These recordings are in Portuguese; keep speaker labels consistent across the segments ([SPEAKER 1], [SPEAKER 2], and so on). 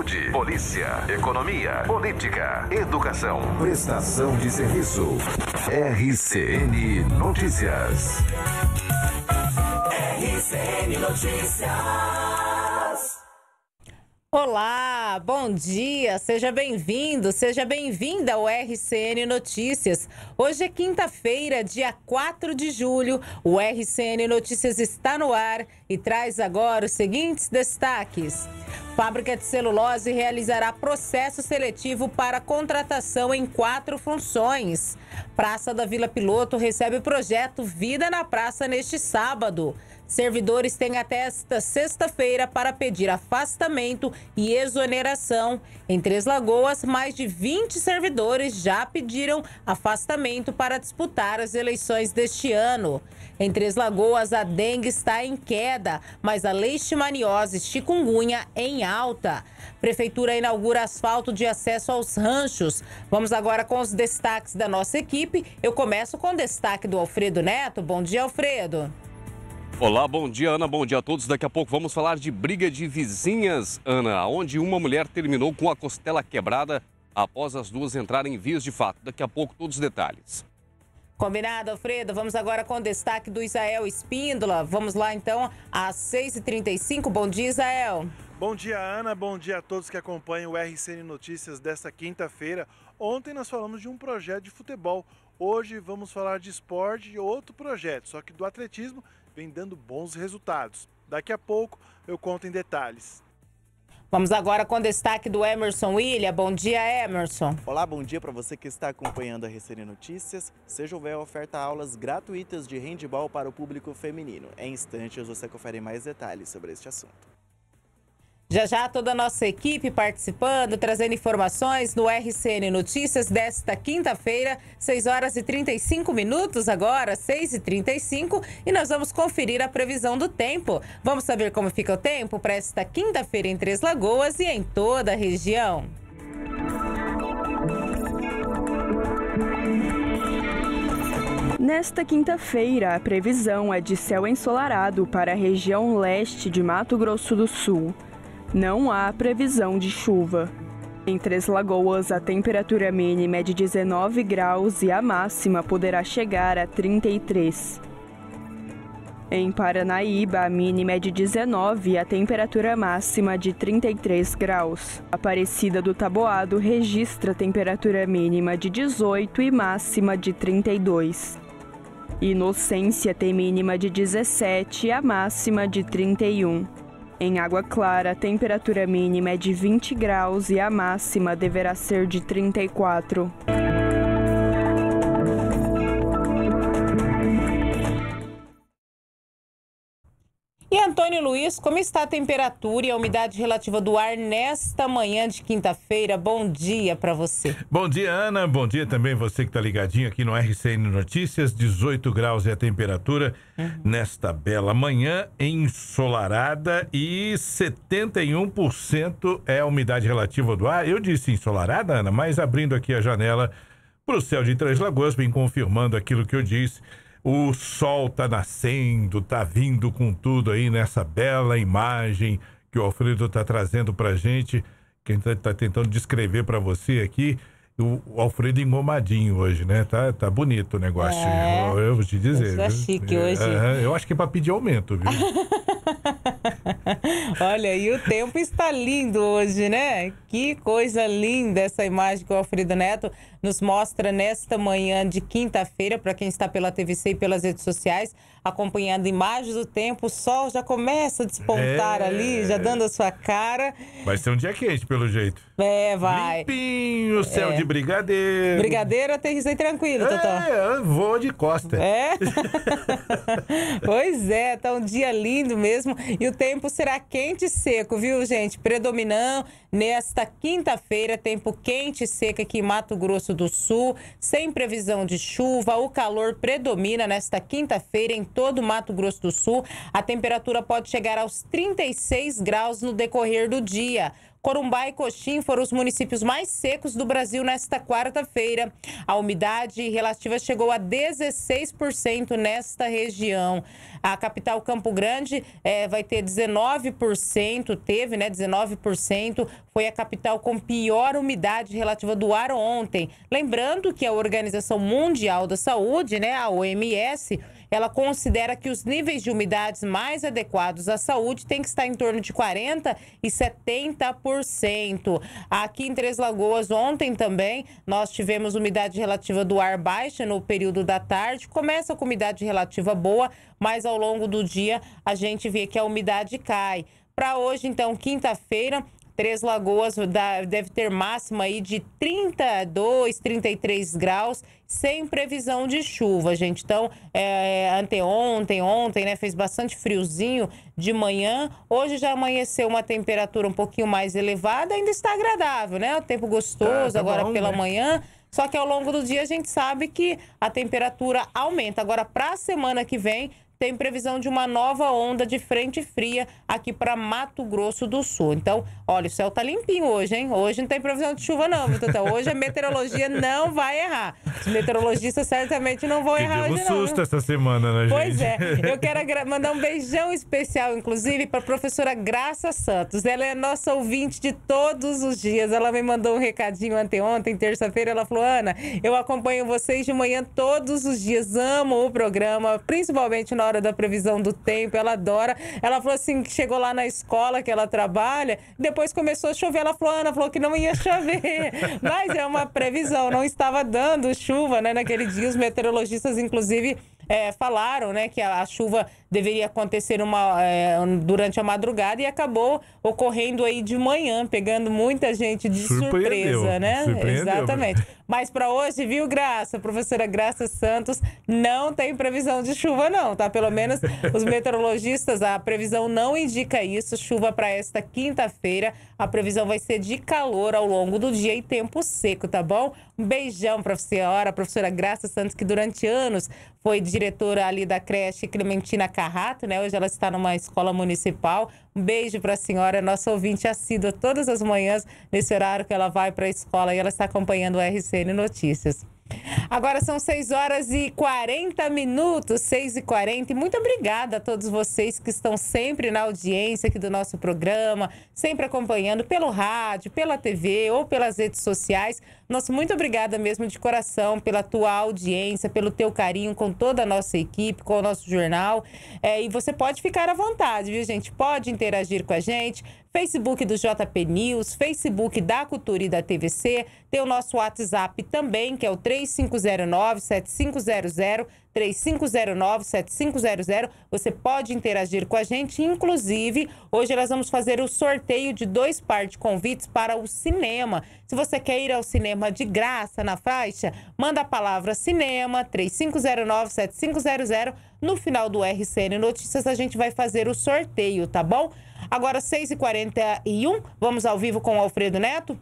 [SPEAKER 1] Saúde, polícia, economia, política, educação, prestação
[SPEAKER 2] de serviço. RCN Notícias.
[SPEAKER 3] RCN Notícias.
[SPEAKER 4] Olá, bom dia, seja bem-vindo, seja bem-vinda ao RCN Notícias. Hoje é quinta-feira, dia 4 de julho, o RCN Notícias está no ar e traz agora os seguintes destaques. Fábrica de celulose realizará processo seletivo para contratação em quatro funções. Praça da Vila Piloto recebe o projeto Vida na Praça neste sábado. Servidores têm até esta sexta-feira para pedir afastamento e exoneração. Em Três Lagoas, mais de 20 servidores já pediram afastamento para disputar as eleições deste ano. Em Três Lagoas, a dengue está em queda, mas a leishmaniose chikungunya em alta. Prefeitura inaugura asfalto de acesso aos ranchos. Vamos agora com os destaques da nossa equipe. Eu começo com o destaque do Alfredo Neto. Bom dia, Alfredo.
[SPEAKER 2] Olá, bom dia, Ana. Bom dia a todos. Daqui a pouco vamos falar de briga de vizinhas, Ana, onde uma mulher terminou com a costela quebrada após as duas entrarem em vias de fato. Daqui a pouco todos os detalhes.
[SPEAKER 4] Combinado, Alfredo. Vamos agora com o destaque do Israel Espíndola. Vamos lá, então, às 6h35. Bom dia, Israel.
[SPEAKER 5] Bom dia, Ana. Bom dia a todos que acompanham o RCN Notícias desta quinta-feira. Ontem nós falamos de um projeto de futebol. Hoje vamos falar de esporte e outro projeto, só que do atletismo, vem dando bons resultados. Daqui a pouco eu conto em detalhes.
[SPEAKER 4] Vamos agora com destaque do Emerson William. Bom dia, Emerson.
[SPEAKER 5] Olá, bom dia para você que está
[SPEAKER 6] acompanhando a RCN Notícias. Seja o Véu oferta aulas gratuitas de handball para o público feminino. Em instantes você confere mais detalhes sobre este assunto.
[SPEAKER 4] Já já toda a nossa equipe participando, trazendo informações no RCN Notícias desta quinta-feira, 6 horas e 35 minutos agora, 6 e 35, e nós vamos conferir a previsão do tempo. Vamos saber como fica o tempo para esta quinta-feira em Três
[SPEAKER 7] Lagoas e em toda a região. Nesta quinta-feira, a previsão é de céu ensolarado para a região leste de Mato Grosso do Sul não há previsão de chuva. Em Três Lagoas, a temperatura mínima é de 19 graus e a máxima poderá chegar a 33. Em Paranaíba, a mínima é de 19 e a temperatura máxima de 33 graus. Aparecida do Taboado registra temperatura mínima de 18 e máxima de 32. Inocência tem mínima de 17 e a máxima de 31. Em Água Clara, a temperatura mínima é de 20 graus e a máxima deverá ser de 34.
[SPEAKER 4] Antônio Luiz, como está a temperatura e a umidade relativa do ar nesta manhã de quinta-feira? Bom dia para você.
[SPEAKER 8] Bom dia, Ana. Bom dia também você que está ligadinho aqui no RCN Notícias. 18 graus é a temperatura uhum. nesta bela manhã ensolarada e 71% é a umidade relativa do ar. Eu disse ensolarada, Ana, mas abrindo aqui a janela para o céu de Três Lagoas, vem confirmando aquilo que eu disse o sol está nascendo, está vindo com tudo aí nessa bela imagem que o Alfredo está trazendo a gente, que a gente está tentando descrever para você aqui o Alfredo engomadinho hoje, né? Tá, tá bonito o negócio. É, eu, eu vou te dizer. Isso é chique eu, hoje. É, é, eu acho que é para pedir aumento, viu?
[SPEAKER 4] Olha, e o tempo está lindo hoje, né? Que coisa linda essa imagem que o Alfredo Neto nos mostra nesta manhã de quinta-feira, para quem está pela TVC e pelas redes sociais acompanhando imagens do tempo, o sol já começa a despontar é... ali, já dando a sua cara.
[SPEAKER 8] Vai ser um dia quente, pelo jeito.
[SPEAKER 4] É, vai. Limpinho, céu é. de brigadeiro. Brigadeiro aterrissei tranquilo, Totó. É,
[SPEAKER 8] vou de costa.
[SPEAKER 4] É? pois é, tá um dia lindo mesmo. E o tempo será quente e seco, viu, gente? Predominando nesta quinta-feira, tempo quente e seco aqui em Mato Grosso do Sul, sem previsão de chuva. O calor predomina nesta quinta-feira em todo o Mato Grosso do Sul. A temperatura pode chegar aos 36 graus no decorrer do dia. Corumbá e Coxim foram os municípios mais secos do Brasil nesta quarta-feira. A umidade relativa chegou a 16% nesta região. A capital Campo Grande é, vai ter 19%, teve né, 19%, foi a capital com pior umidade relativa do ar ontem. Lembrando que a Organização Mundial da Saúde, né, a OMS, ela considera que os níveis de umidades mais adequados à saúde têm que estar em torno de 40% e 70%. Aqui em Três Lagoas, ontem também, nós tivemos umidade relativa do ar baixa no período da tarde. Começa com umidade relativa boa, mas ao longo do dia a gente vê que a umidade cai. Para hoje, então, quinta-feira, Três Lagoas deve ter máxima aí de 32, 33 graus, sem previsão de chuva, gente. Então, é, anteontem, ontem, né, fez bastante friozinho de manhã. Hoje já amanheceu uma temperatura um pouquinho mais elevada, ainda está agradável, né? O tempo gostoso tá, tá agora bom, pela né? manhã. Só que ao longo do dia a gente sabe que a temperatura aumenta. Agora, para a semana que vem, tem previsão de uma nova onda de frente fria aqui para Mato Grosso do Sul. Então, olha, o céu tá limpinho hoje, hein? Hoje não tem previsão de chuva, não, Vitor. Hoje a meteorologia não vai errar. Os meteorologistas certamente não vão errar hoje, não. susto essa
[SPEAKER 8] semana, né, gente? Pois é. Eu
[SPEAKER 4] quero mandar um beijão especial, inclusive, para a professora Graça Santos. Ela é nossa ouvinte de todos os dias. Ela me mandou um recadinho anteontem, terça-feira. Ela falou: Ana, eu acompanho vocês de manhã todos os dias. Amo o programa, principalmente nós adora da previsão do tempo, ela adora. Ela falou assim que chegou lá na escola que ela trabalha, depois começou a chover, ela falou, Ana, falou que não ia chover. Mas é uma previsão, não estava dando chuva, né, naquele dia os meteorologistas inclusive é, falaram né, que a, a, chuva deveria acontecer uma, é, durante a madrugada e acabou ocorrendo aí de manhã, pegando muita gente de surpresa, né? Exatamente. Né? Mas para hoje, viu, Graça? Professora Graça Santos, não tem previsão de chuva, não, tá? Pelo menos os meteorologistas, a previsão não indica isso. Chuva para esta quinta-feira. A previsão vai ser de calor ao longo do dia e tempo seco, tá bom? Um beijão para a senhora, professora Graça Santos, que durante anos foi diretora ali da creche Clementina Carrato, né? Hoje ela está numa escola municipal. Um beijo para a senhora, nossa ouvinte assídua todas as manhãs, nesse horário que ela vai para a escola e ela está acompanhando o RCN Notícias. Agora são 6 horas e 40 minutos, 6 e 40. E muito obrigada a todos vocês que estão sempre na audiência aqui do nosso programa, sempre acompanhando pelo rádio, pela TV ou pelas redes sociais. Nosso muito obrigada mesmo de coração pela tua audiência, pelo teu carinho com toda a nossa equipe, com o nosso jornal. É, e você pode ficar à vontade, viu, gente? Pode interagir com a gente Facebook do JP News, Facebook da Cultura e da TVC. Tem o nosso WhatsApp também, que é o 3509-7500, 3509-7500. Você pode interagir com a gente. Inclusive, hoje nós vamos fazer o sorteio de dois par de convites para o cinema. Se você quer ir ao cinema de graça na faixa, manda a palavra cinema, 3509-7500. No final do RCN Notícias, a gente vai fazer o sorteio, tá bom? Agora, 6h41, vamos ao vivo com o Alfredo Neto.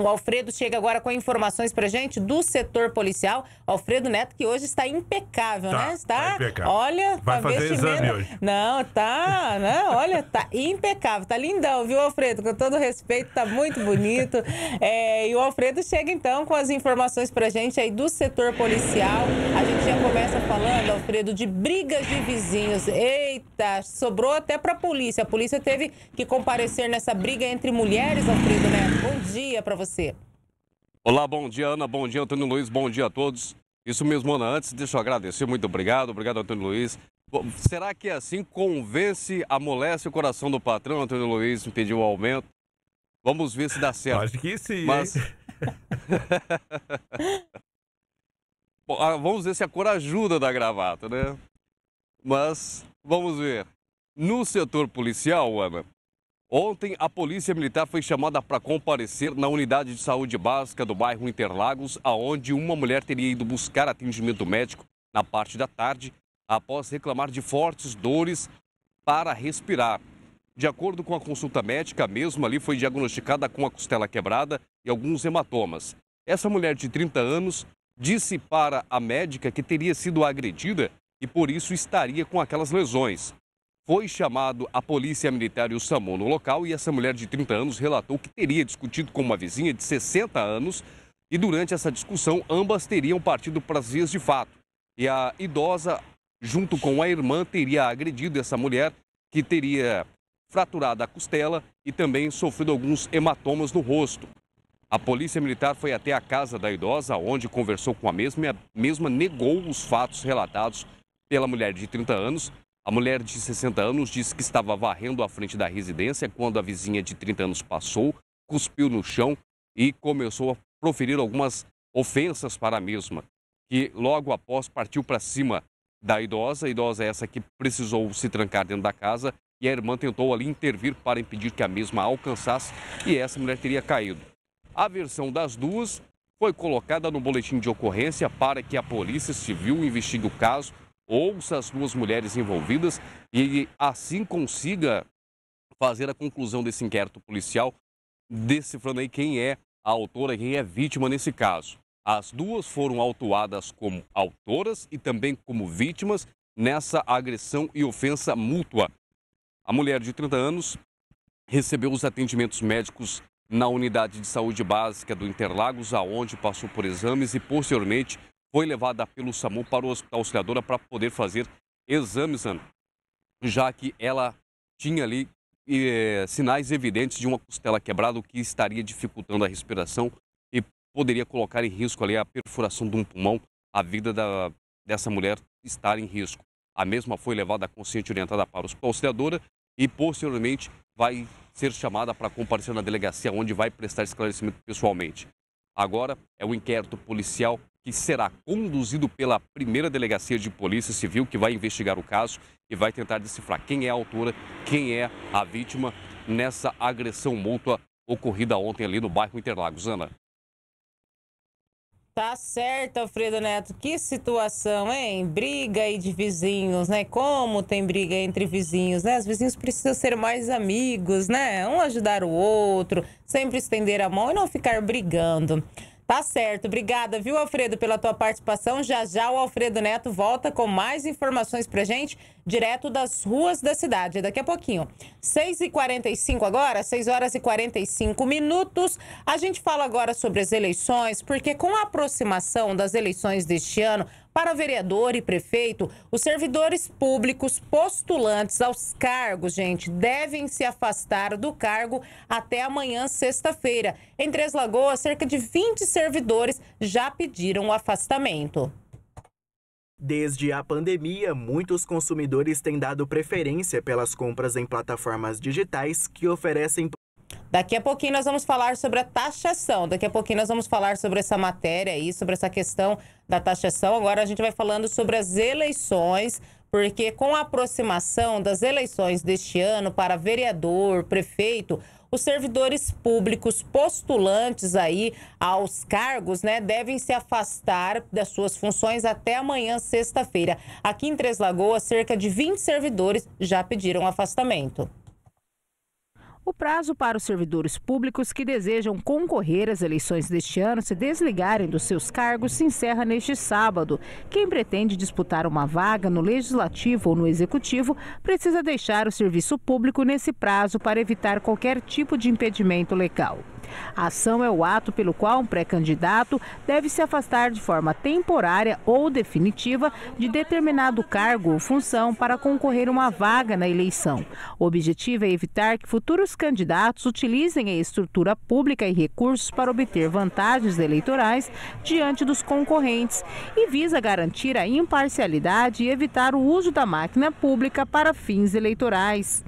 [SPEAKER 4] O Alfredo chega agora com informações pra gente do setor policial. Alfredo Neto, que hoje está impecável, tá, né? Está. Tá impecável. Olha, tá vai fazer exame hoje. Não, tá, né? Olha, tá impecável. Tá lindão, viu, Alfredo? Com todo respeito, tá muito bonito. É, e o Alfredo chega então com as informações pra gente aí do setor policial. A gente já começa falando, Alfredo, de brigas de vizinhos. Eita, sobrou até pra polícia. A polícia teve que comparecer nessa briga entre mulheres, Alfredo Neto. Bom dia pra você você.
[SPEAKER 2] Olá, bom dia, Ana. Bom dia, Antônio Luiz. Bom dia a todos. Isso mesmo, Ana. Antes, deixa eu agradecer. Muito obrigado. Obrigado, Antônio Luiz. será que é assim convence, amolece o coração do patrão? Antônio Luiz pediu o aumento. Vamos ver se dá certo. Acho que sim. Mas... Bom, ah, vamos ver se é a cor ajuda da gravata, né? Mas vamos ver. No setor policial, Ana, Ontem, a Polícia Militar foi chamada para comparecer na unidade de saúde básica do bairro Interlagos, aonde uma mulher teria ido buscar atendimento médico na parte da tarde, após reclamar de fortes dores para respirar. De acordo com a consulta médica, a mesma ali foi diagnosticada com a costela quebrada e alguns hematomas. Essa mulher de 30 anos disse para a médica que teria sido agredida e por isso estaria com aquelas lesões foi chamado a polícia militar e o SAMU no local e essa mulher de 30 anos relatou que teria discutido com uma vizinha de 60 anos e durante essa discussão ambas teriam partido para as vias de fato. E a idosa, junto com a irmã, teria agredido essa mulher que teria fraturado a costela e também sofrido alguns hematomas no rosto. A polícia militar foi até a casa da idosa, onde conversou com a mesma e a mesma negou os fatos relatados pela mulher de 30 anos a mulher de 60 anos disse que estava varrendo a frente da residência quando a vizinha de 30 anos passou, cuspiu no chão e começou a proferir algumas ofensas para a mesma, que logo após partiu para cima da idosa. A idosa é essa que precisou se trancar dentro da casa e a irmã tentou ali intervir para impedir que a mesma alcançasse e essa mulher teria caído. A versão das duas foi colocada no boletim de ocorrência para que a Polícia Civil investigue o caso ouça as duas mulheres envolvidas e assim consiga fazer a conclusão desse inquérito policial, decifrando aí quem é a autora e quem é vítima nesse caso. As duas foram autuadas como autoras e também como vítimas nessa agressão e ofensa mútua. A mulher de 30 anos recebeu os atendimentos médicos na unidade de saúde básica do Interlagos, aonde passou por exames e posteriormente foi levada pelo SAMU para o Hospital Auxiliadora para poder fazer exames, já que ela tinha ali eh, sinais evidentes de uma costela quebrada, o que estaria dificultando a respiração e poderia colocar em risco ali a perfuração de um pulmão. A vida da, dessa mulher estar em risco. A mesma foi levada consciente orientada para o Hospital Auxiliadora e posteriormente vai ser chamada para comparecer na delegacia, onde vai prestar esclarecimento pessoalmente. Agora é o inquérito policial que será conduzido pela primeira delegacia de polícia civil que vai investigar o caso e vai tentar decifrar quem é a autora, quem é a vítima nessa agressão mútua ocorrida ontem ali no bairro Interlagos. Ana.
[SPEAKER 4] Tá certo, Alfredo Neto. Que situação, hein? Briga aí de vizinhos, né? Como tem briga entre vizinhos, né? Os vizinhos precisam ser mais amigos, né? Um ajudar o outro, sempre estender a mão e não ficar brigando. Tá certo. Obrigada, viu, Alfredo, pela tua participação. Já já o Alfredo Neto volta com mais informações pra gente, direto das ruas da cidade. Daqui a pouquinho. 6h45 agora, 6 horas e 45 minutos. A gente fala agora sobre as eleições, porque com a aproximação das eleições deste ano, para vereador e prefeito, os servidores públicos postulantes aos cargos, gente, devem se afastar do cargo até amanhã, sexta-feira. Em Três Lagoas, cerca de 20 servidores já pediram o afastamento.
[SPEAKER 6] Desde a pandemia, muitos consumidores têm dado preferência pelas compras em plataformas digitais que oferecem
[SPEAKER 4] Daqui a pouquinho nós vamos falar sobre a taxação. Daqui a pouquinho nós vamos falar sobre essa matéria aí, sobre essa questão da taxação. Agora a gente vai falando sobre as eleições, porque com a aproximação das eleições deste ano para vereador, prefeito, os servidores públicos postulantes aí aos cargos, né, devem se afastar das suas funções até amanhã, sexta-feira. Aqui em Três Lagoas, cerca de 20 servidores já pediram afastamento. O prazo para os servidores públicos que desejam concorrer às eleições deste ano se desligarem dos seus cargos se encerra neste sábado. Quem pretende disputar uma vaga no legislativo ou no executivo precisa deixar o serviço público nesse prazo para evitar qualquer tipo de impedimento legal. A ação é o ato pelo qual um pré-candidato deve se afastar de forma temporária ou definitiva de determinado cargo ou função para concorrer uma vaga na eleição. O objetivo é evitar que futuros candidatos utilizem a estrutura pública e recursos para obter vantagens eleitorais diante dos concorrentes e visa garantir a imparcialidade e evitar o uso da máquina pública para fins eleitorais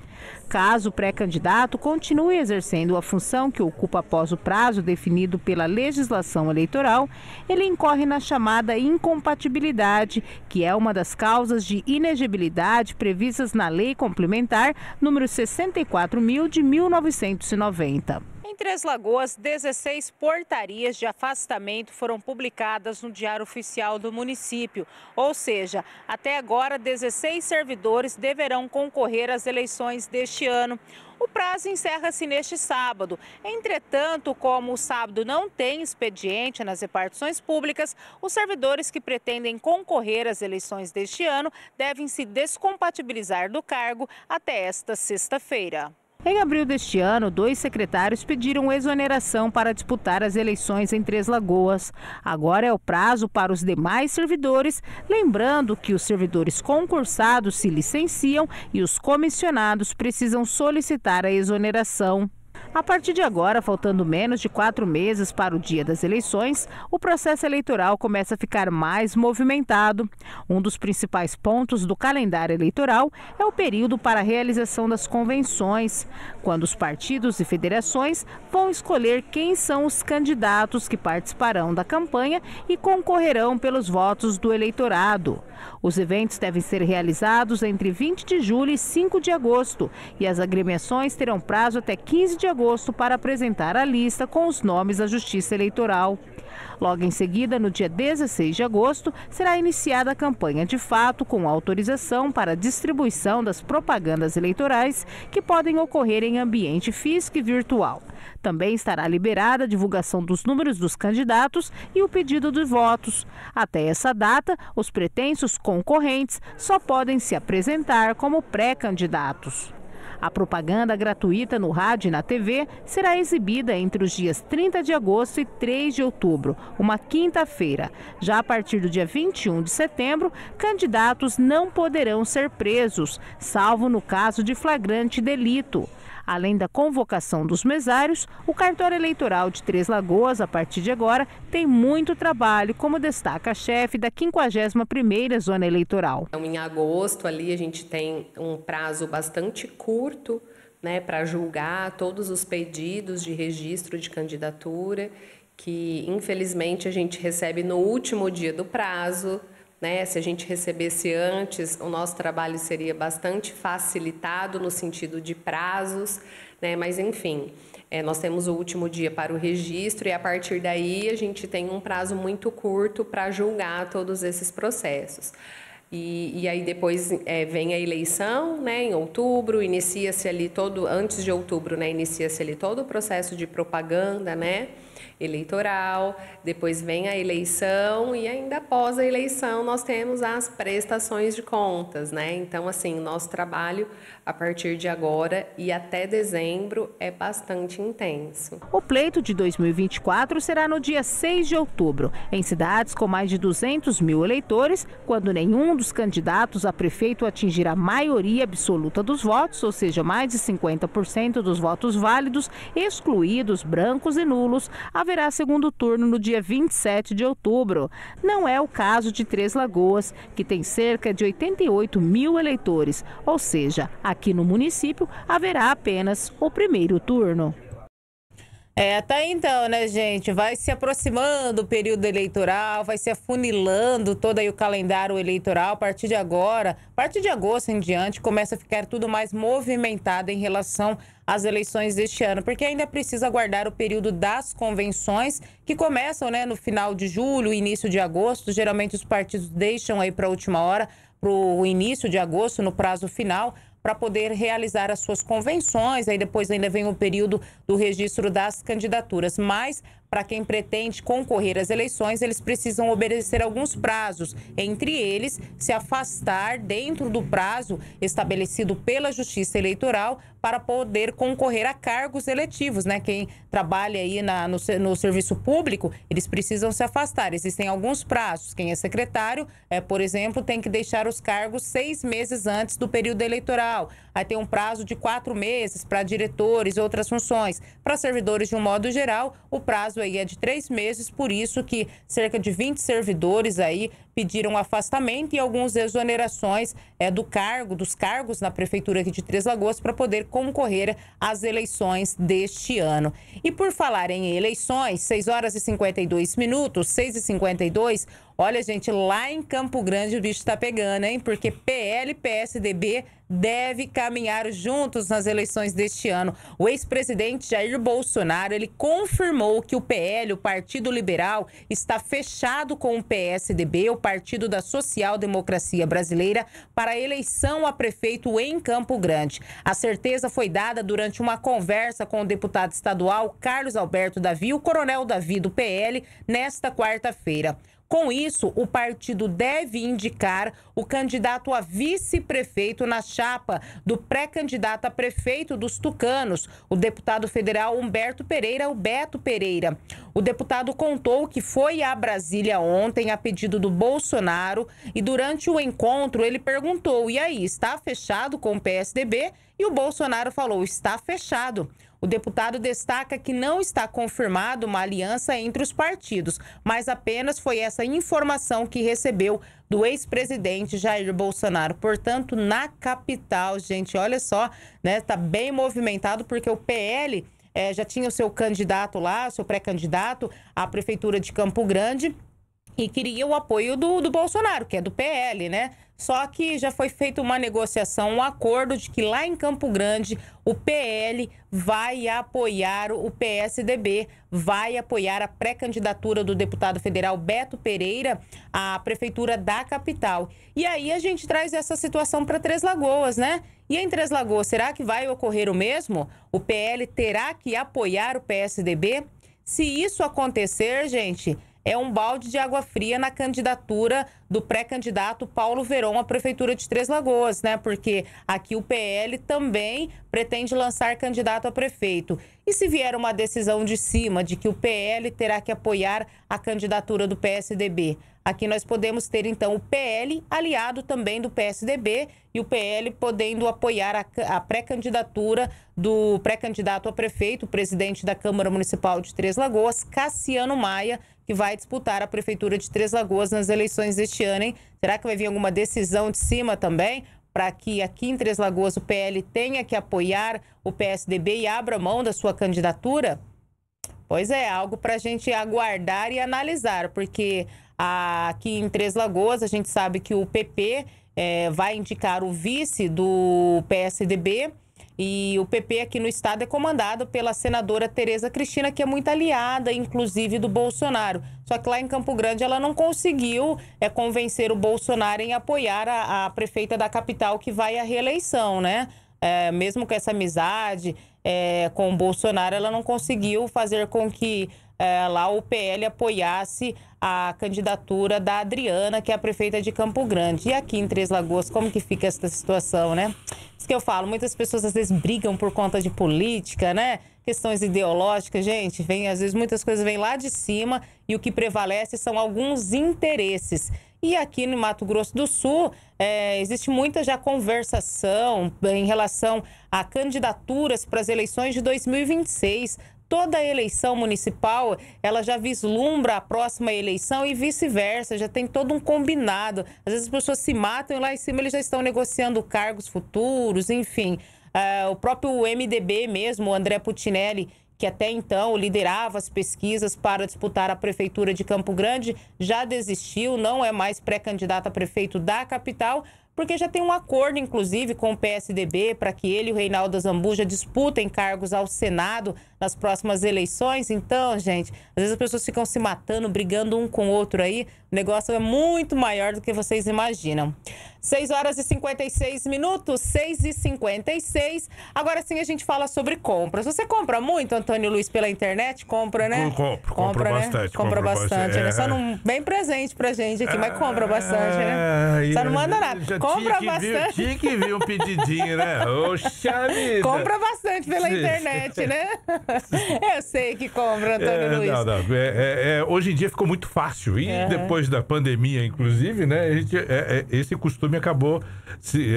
[SPEAKER 4] caso o pré-candidato continue exercendo a função que ocupa após o prazo definido pela legislação eleitoral, ele incorre na chamada incompatibilidade, que é uma das causas de inegibilidade previstas na Lei Complementar número 64.000 de 1990. Em Três Lagoas, 16 portarias de afastamento foram publicadas no Diário Oficial do município. Ou seja, até agora, 16 servidores deverão concorrer às eleições deste ano. O prazo encerra-se neste sábado. Entretanto, como o sábado não tem expediente nas repartições públicas, os servidores que pretendem concorrer às eleições deste ano devem se descompatibilizar do cargo até esta sexta-feira. Em abril deste ano, dois secretários pediram exoneração para disputar as eleições em Três Lagoas. Agora é o prazo para os demais servidores, lembrando que os servidores concursados se licenciam e os comissionados precisam solicitar a exoneração. A partir de agora, faltando menos de quatro meses para o dia das eleições, o processo eleitoral começa a ficar mais movimentado. Um dos principais pontos do calendário eleitoral é o período para a realização das convenções, quando os partidos e federações vão escolher quem são os candidatos que participarão da campanha e concorrerão pelos votos do eleitorado. Os eventos devem ser realizados entre 20 de julho e 5 de agosto e as agremiações terão prazo até 15 de agosto para apresentar a lista com os nomes à Justiça Eleitoral. Logo em seguida, no dia 16 de agosto, será iniciada a campanha de fato com autorização para distribuição das propagandas eleitorais que podem ocorrer em ambiente físico e virtual. Também estará liberada a divulgação dos números dos candidatos e o pedido de votos. Até essa data, os pretensos concorrentes só podem se apresentar como pré-candidatos. A propaganda gratuita no rádio e na TV será exibida entre os dias 30 de agosto e 3 de outubro, uma quinta-feira. Já a partir do dia 21 de setembro, candidatos não poderão ser presos, salvo no caso de flagrante delito. Além da convocação dos mesários, o cartório eleitoral de Três Lagoas, a partir de agora, tem muito trabalho, como destaca a chefe da 51ª Zona Eleitoral.
[SPEAKER 3] Então, em agosto, ali a gente tem um prazo bastante curto né, para julgar todos os pedidos de registro de candidatura que infelizmente a gente recebe no último dia do prazo, né? Se a gente recebesse antes, o nosso trabalho seria bastante facilitado no sentido de prazos, né? mas enfim, é, nós temos o último dia para o registro e a partir daí a gente tem um prazo muito curto para julgar todos esses processos. E, e, aí depois é, vem a eleição, né, em outubro, inicia-se ali todo, antes de outubro, né, inicia-se ali todo o processo de propaganda, né, eleitoral, depois vem a eleição e ainda após a eleição nós temos as prestações de contas, né? Então, assim, o nosso trabalho a partir de agora e até dezembro é bastante intenso.
[SPEAKER 4] O pleito de 2024 será no dia 6 de outubro, em cidades com mais de 200 mil eleitores, quando nenhum dos candidatos a prefeito atingir a maioria absoluta dos votos, ou seja, mais de 50% dos votos válidos, excluídos brancos e nulos, haverá haverá segundo turno no dia 27 de outubro. Não é o caso de Três Lagoas, que tem cerca de 88 mil eleitores, ou seja, aqui no município haverá apenas o primeiro turno. É, até então, né, gente? Vai se aproximando o período eleitoral, vai se afunilando todo aí o calendário eleitoral. A partir de agora, a partir de agosto em diante, começa a ficar tudo mais movimentado em relação às eleições deste ano, porque ainda precisa aguardar o período das convenções, que começam, né, no final de julho, início de agosto. Geralmente os partidos deixam aí para a última hora, para o início de agosto, no prazo final para poder realizar as suas convenções. Aí depois ainda vem o período do registro das candidaturas. Mas para quem pretende concorrer às eleições, eles precisam obedecer alguns prazos, entre eles se afastar dentro do prazo estabelecido pela Justiça Eleitoral para poder concorrer a cargos eletivos, né? Quem trabalha aí na, no, no, serviço público, eles precisam se afastar. Existem alguns prazos. Quem é secretário, é, por exemplo, tem que deixar os cargos seis meses antes do período eleitoral. Aí tem um prazo de quatro meses para diretores e outras funções. Para servidores, de um modo geral, o prazo aí é de três meses, por isso que cerca de 20 servidores aí pediram afastamento e algumas exonerações é, do cargo, dos cargos na prefeitura aqui de Três Lagoas para poder concorrer às eleições deste ano. E por falar em eleições, 6 horas e 52 minutos, 6 e 52 Olha, gente, lá em Campo Grande o bicho tá pegando, hein? Porque PL e PSDB deve caminhar juntos nas eleições deste ano. O ex-presidente Jair Bolsonaro, ele confirmou que o PL, o Partido Liberal, está fechado com o PSDB, o Partido da Social Democracia Brasileira para a eleição a prefeito em Campo Grande. A certeza foi dada durante uma conversa com o deputado estadual Carlos Alberto Davi, o coronel Davi do PL, nesta quarta-feira. Com isso, o partido deve indicar o candidato a vice-prefeito na chapa do pré-candidato a prefeito dos Tucanos, o deputado federal Humberto Pereira, o Beto Pereira. O deputado contou que foi a Brasília ontem a pedido do Bolsonaro e durante o encontro ele perguntou: e aí, está fechado com o PSDB? E o Bolsonaro falou: está fechado. O deputado destaca que não está confirmada uma aliança entre os partidos, mas apenas foi essa informação que recebeu do ex-presidente Jair Bolsonaro. Portanto, na capital, gente, olha só, né? está bem movimentado porque o PL é, eh, já tinha o seu candidato lá, seu pré-candidato à prefeitura de Campo Grande e queria o apoio do, do Bolsonaro, que é do PL, né? Só que já foi feita uma negociação, um acordo de que lá em Campo Grande o PL vai apoiar o PSDB, vai apoiar a pré-candidatura do deputado federal Beto Pereira à prefeitura da capital. E aí a gente traz essa situação para Três Lagoas, né? E em Três Lagoas, será que vai ocorrer o mesmo? O PL terá que apoiar o PSDB? Se isso acontecer, gente, é um balde de água fria na candidatura do pré-candidato Paulo Verão à Prefeitura de Três Lagoas, né? Porque aqui o PL também pretende lançar candidato a prefeito. E se vier uma decisão de cima de que o PL terá que apoiar a candidatura do PSDB? Aqui nós podemos ter então o PL aliado também do PSDB e o PL podendo apoiar a, a pré-candidatura do pré-candidato a prefeito, presidente da Câmara Municipal de Três Lagoas, Cassiano Maia, que vai disputar a prefeitura de Três Lagoas nas eleições deste ano, hein? Será que vai vir alguma decisão de cima também? para que aqui em Três Lagoas o PL tenha que apoiar o PSDB e abra mão da sua candidatura? Pois é, algo para a gente aguardar e analisar, porque aqui em Três Lagoas a gente sabe que o PP é, eh, vai indicar o vice do PSDB e o PP aqui no estado é comandado pela senadora Tereza Cristina, que é muito aliada, inclusive, do Bolsonaro. Só que lá em Campo Grande ela não conseguiu é, convencer o Bolsonaro em apoiar a, a prefeita da capital que vai à reeleição, né? É, mesmo com essa amizade é, com o Bolsonaro, ela não conseguiu fazer com que é, lá o PL apoiasse a candidatura da Adriana, que é a prefeita de Campo Grande. E aqui em Três Lagoas, como que fica essa situação, né? Isso que eu falo, muitas pessoas às vezes brigam por conta de política, né? Questões ideológicas, gente, vem, às vezes muitas coisas vêm lá de cima e o que prevalece são alguns interesses. E aqui no Mato Grosso do Sul, é, existe muita já conversação em relação a candidaturas para as eleições de 2026 toda eleição municipal ela já vislumbra a próxima eleição e vice-versa, já tem todo um combinado. Às vezes as pessoas se matam e lá em cima eles já estão negociando cargos futuros, enfim. Uh, o próprio MDB mesmo, o André Putinelli, que até então liderava as pesquisas para disputar a prefeitura de Campo Grande, já desistiu, não é mais pré-candidato a prefeito da capital, porque já tem um acordo, inclusive, com o PSDB para que ele e o Reinaldo Zambuja disputem cargos ao Senado nas próximas eleições. Então, gente, às vezes as pessoas ficam se matando, brigando um com o outro aí. O negócio é muito maior do que vocês imaginam. 6 horas e 56 minutos, 6 e 56. Agora sim a gente fala sobre compras. Você compra muito, Antônio Luiz, pela internet? Compra, né? Com, compro, compro, compra, né? bastante. Compra bastante. bastante né? é... Só não bem presente pra gente aqui, mas compra bastante, né? É, Só não manda nada. Compra tinha bastante. Vir, tinha
[SPEAKER 8] que vir um pedidinho, né? Oxa vida. Compra bastante pela internet, né?
[SPEAKER 4] Eu sei que compra, Antônio é, Luiz. Não,
[SPEAKER 8] não. É, é, é hoje em dia ficou muito fácil. E depois da pandemia, inclusive, né? Gente, é, é, esse costume acabou se,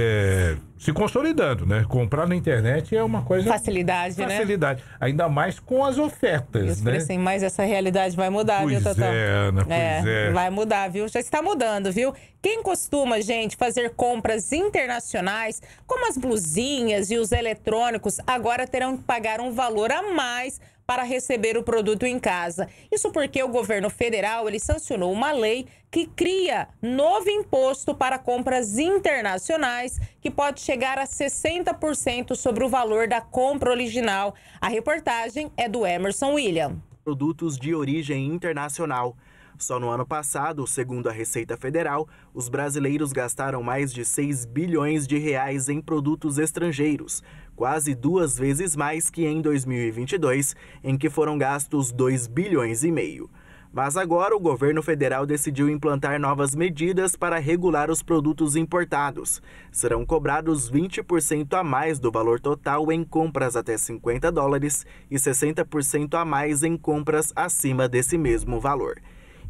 [SPEAKER 8] se consolidando, né? Comprar na internet é uma coisa.
[SPEAKER 4] Facilidade, facilidade. né?
[SPEAKER 8] Facilidade. Ainda mais com as
[SPEAKER 4] ofertas. Eu né? assim, mas essa realidade vai mudar, pois viu, Totão? É, Ana, pois é, Vai mudar, viu? Já está mudando, viu? Quem costuma, gente, fazer compras internacionais, como as blusinhas e os eletrônicos, agora terão que pagar um valor a mais para receber o produto em casa. Isso porque o governo federal ele sancionou uma lei que cria novo imposto para compras internacionais que pode chegar a 60% sobre o valor da compra original. A reportagem é do Emerson William.
[SPEAKER 6] Produtos de origem internacional. Só no ano passado, segundo a Receita Federal, os brasileiros gastaram mais de 6 bilhões de reais em produtos estrangeiros, quase duas vezes mais que em 2022, em que foram gastos 2 bilhões e meio. Mas agora o governo federal decidiu implantar novas medidas para regular os produtos importados. Serão cobrados 20% a mais do valor total em compras até 50 dólares e 60% a mais em compras acima desse mesmo valor.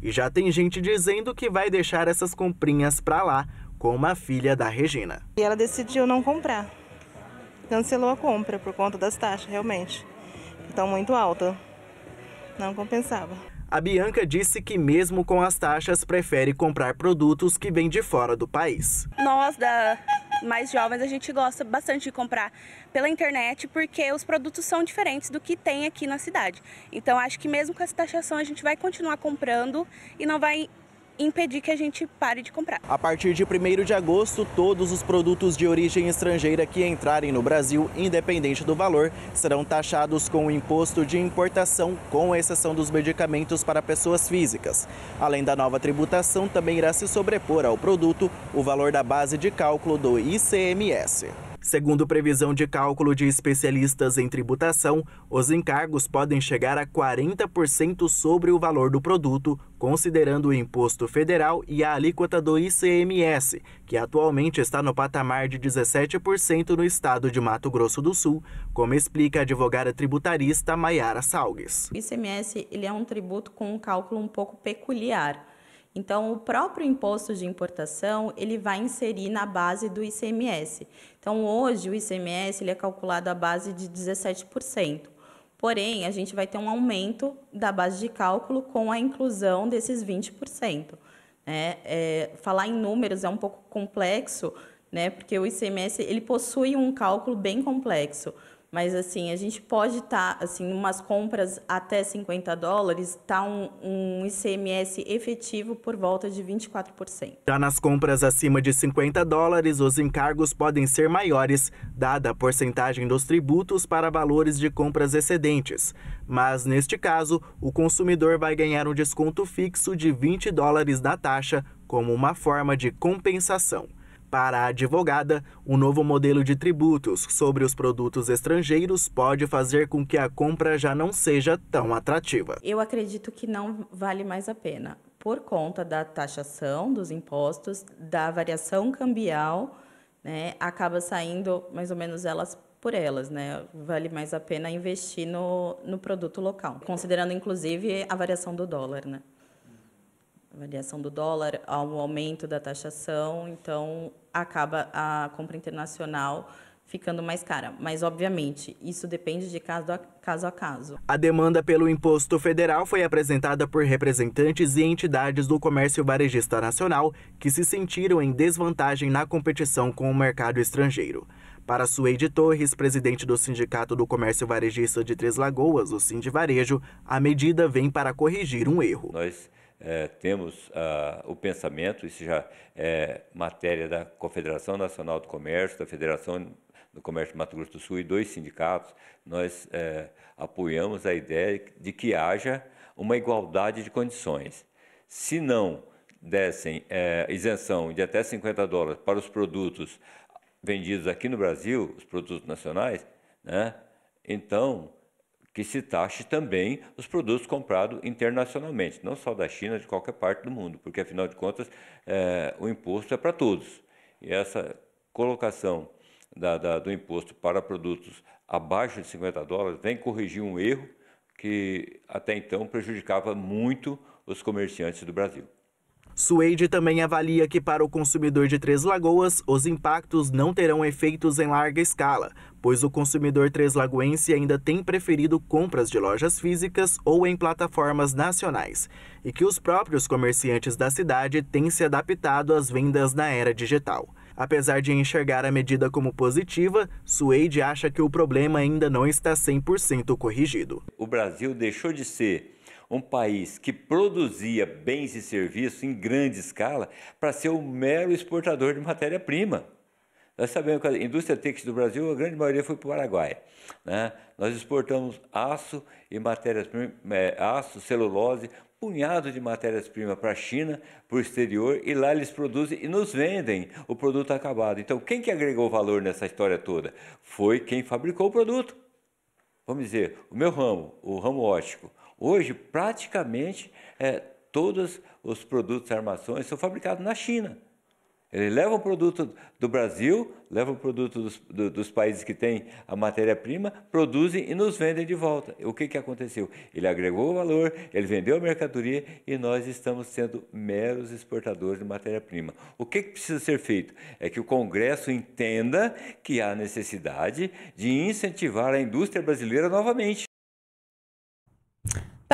[SPEAKER 6] E já tem gente dizendo que vai deixar essas comprinhas para lá, como a filha da Regina.
[SPEAKER 9] E ela decidiu não comprar. Cancelou a compra por conta das taxas, realmente. Estão muito altas. Não compensava.
[SPEAKER 6] A Bianca disse que, mesmo com as taxas, prefere comprar produtos que vêm de fora do país.
[SPEAKER 9] Nós da mais jovens, a gente gosta bastante de comprar pela internet porque os produtos são diferentes do que tem aqui na cidade. Então acho que mesmo com essa taxação a gente vai continuar comprando e não vai impedir que a gente pare de comprar.
[SPEAKER 6] A partir de 1 de agosto, todos os produtos de origem estrangeira que entrarem no Brasil, independente do valor, serão taxados com o imposto de importação, com exceção dos medicamentos para pessoas físicas. Além da nova tributação, também irá se sobrepor ao produto o valor da base de cálculo do ICMS. Segundo previsão de cálculo de especialistas em tributação, os encargos podem chegar a 40% sobre o valor do produto, considerando o imposto federal e a alíquota do ICMS, que atualmente está no patamar de 17% no estado de Mato Grosso do Sul, como explica a advogada tributarista Maiara Salgues.
[SPEAKER 9] O ICMS ele é um tributo com um cálculo um pouco peculiar. Então, o próprio imposto de importação, ele vai inserir na base do ICMS. Então, hoje o ICMS ele é calculado à base de 17%. Porém, a gente vai ter um aumento da base de cálculo com a inclusão desses 20%. Né? É, falar em números é um pouco complexo, né? porque o ICMS ele possui um cálculo bem complexo. Mas assim, a gente pode estar, tá, assim, umas compras até 50 dólares, tá um, um ICMS efetivo por volta de 24%.
[SPEAKER 6] Já nas compras acima de 50 dólares, os encargos podem ser maiores, dada a porcentagem dos tributos para valores de compras excedentes. Mas neste caso, o consumidor vai ganhar um desconto fixo de 20 dólares da taxa como uma forma de compensação. Para a advogada, o novo modelo de tributos sobre os produtos estrangeiros pode fazer com que a compra já não seja tão atrativa.
[SPEAKER 9] Eu acredito que não vale mais a pena, por conta da taxação dos impostos, da variação cambial, né, acaba saindo mais ou menos elas por elas, né? Vale mais a pena investir no, no produto local, considerando inclusive a variação do dólar, né? variação do dólar, ao aumento da taxação, então acaba a compra internacional ficando mais cara. Mas, obviamente, isso depende de caso a caso. A, caso.
[SPEAKER 6] a demanda pelo imposto federal foi apresentada por representantes e entidades do comércio varejista nacional que se sentiram em desvantagem na competição com o mercado estrangeiro. Para Suede Torres, presidente do Sindicato do Comércio Varejista de Três Lagoas, o Sindivarejo, a medida vem para corrigir
[SPEAKER 10] um erro. Nós é, temos ah, o pensamento, isso já é matéria da Confederação Nacional do Comércio, da Federação do Comércio de Mato Grosso do Sul e dois sindicatos, nós é, apoiamos a ideia de que haja uma igualdade de condições. Se não dessem é, isenção de até 50 dólares para os produtos vendidos aqui no Brasil, os produtos nacionais, né, então que se taxe também os produtos comprados internacionalmente, não só da China, de qualquer parte do mundo, porque afinal de contas é, o imposto é para todos. E essa colocação da, da, do imposto para produtos abaixo de 50 dólares vem corrigir um erro que até então prejudicava muito os comerciantes do Brasil.
[SPEAKER 6] Suede também avalia que para o consumidor de Três Lagoas, os impactos não terão efeitos em larga escala, pois o consumidor treslagoense ainda tem preferido compras de lojas físicas ou em plataformas nacionais, e que os próprios comerciantes da cidade têm se adaptado às vendas na era digital. Apesar de enxergar a medida como positiva, Suede acha que o problema ainda não está 100% corrigido.
[SPEAKER 10] O Brasil deixou de ser um país que produzia bens e serviços em grande escala para ser o mero exportador de matéria-prima. Nós sabemos que a indústria têxtil do Brasil, a grande maioria foi para o Paraguai. Né? Nós exportamos aço e matérias é, aço, celulose, punhado de matérias-primas para a China, para o exterior, e lá eles produzem e nos vendem o produto acabado. Então, quem que agregou valor nessa história toda? Foi quem fabricou o produto. Vamos dizer, o meu ramo, o ramo ótico, Hoje, praticamente, é, todos os produtos e armações são fabricados na China. Ele leva o produto do Brasil, leva o produto dos, do, dos países que têm a matéria-prima, produzem e nos vendem de volta. O que, que aconteceu? Ele agregou o valor, ele vendeu a mercadoria e nós estamos sendo meros exportadores de matéria-prima. O que, que precisa ser feito? É que o Congresso entenda que há necessidade de incentivar a indústria brasileira novamente.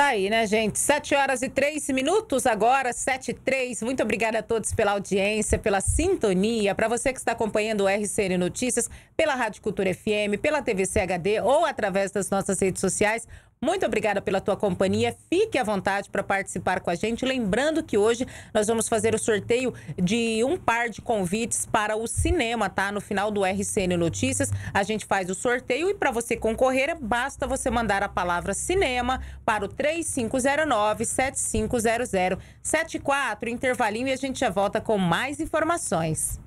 [SPEAKER 4] Tá aí, né, gente? 7 horas e 3 minutos agora, 7 e 3. Muito obrigada a todos pela audiência, pela sintonia. Para você que está acompanhando o RCN Notícias, pela Rádio Cultura FM, pela TV CHD ou através das nossas redes sociais, muito obrigada pela tua companhia. Fique à vontade para participar com a gente. Lembrando que hoje nós vamos fazer o sorteio de um par de convites para o cinema, tá? No final do RCN Notícias, a gente faz o sorteio e para você concorrer, basta você mandar a palavra cinema para o 3509-7500-74, intervalinho, e a gente já volta com mais informações.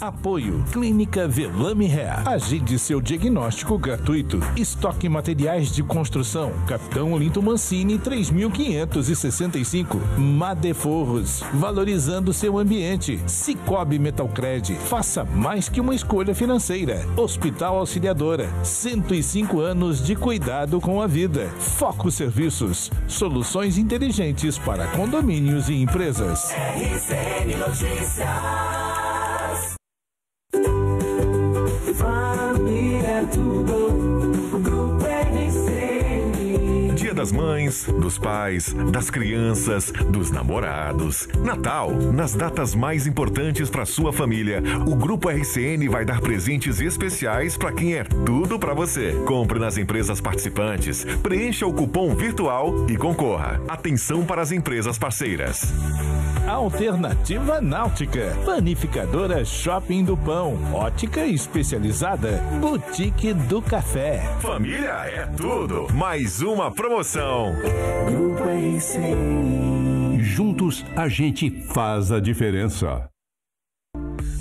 [SPEAKER 8] Apoio Clínica Velame Rea. Agide seu diagnóstico gratuito. Estoque materiais de construção. Capitão Olinto Mancini 3565. Madeforros. Valorizando seu ambiente. Cicobi Metalcred. Faça mais que uma escolha financeira. Hospital Auxiliadora. 105 anos de cuidado com a vida. Foco Serviços. Soluções inteligentes para condomínios e empresas.
[SPEAKER 3] RCN Notícias.
[SPEAKER 1] das mães, dos pais, das crianças, dos namorados. Natal, nas datas mais importantes para sua família, o Grupo RCN vai dar presentes especiais para quem é tudo para você. Compre nas empresas participantes, preencha o cupom virtual e concorra. Atenção para as empresas parceiras. Alternativa
[SPEAKER 8] Náutica, Panificadora Shopping do Pão, Ótica Especializada, Boutique do Café. Família é tudo. Mais uma promoção informação. Juntos a gente faz a diferença.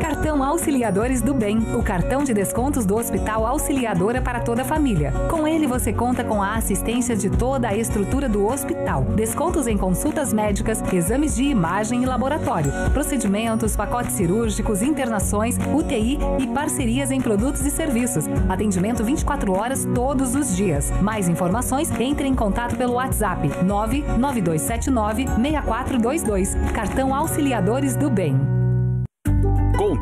[SPEAKER 11] Cartão Auxiliadores do Bem, o cartão de descontos do Hospital Auxiliadora para toda a família. Com ele você conta com a assistência de toda a estrutura do hospital. Descontos em consultas médicas, exames de imagem e laboratório, procedimentos, pacotes cirúrgicos, internações, UTI e parcerias em produtos e serviços. Atendimento 24 horas todos os dias. Mais informações, entre em contato pelo WhatsApp 99279 6422. Cartão Auxiliadores do Bem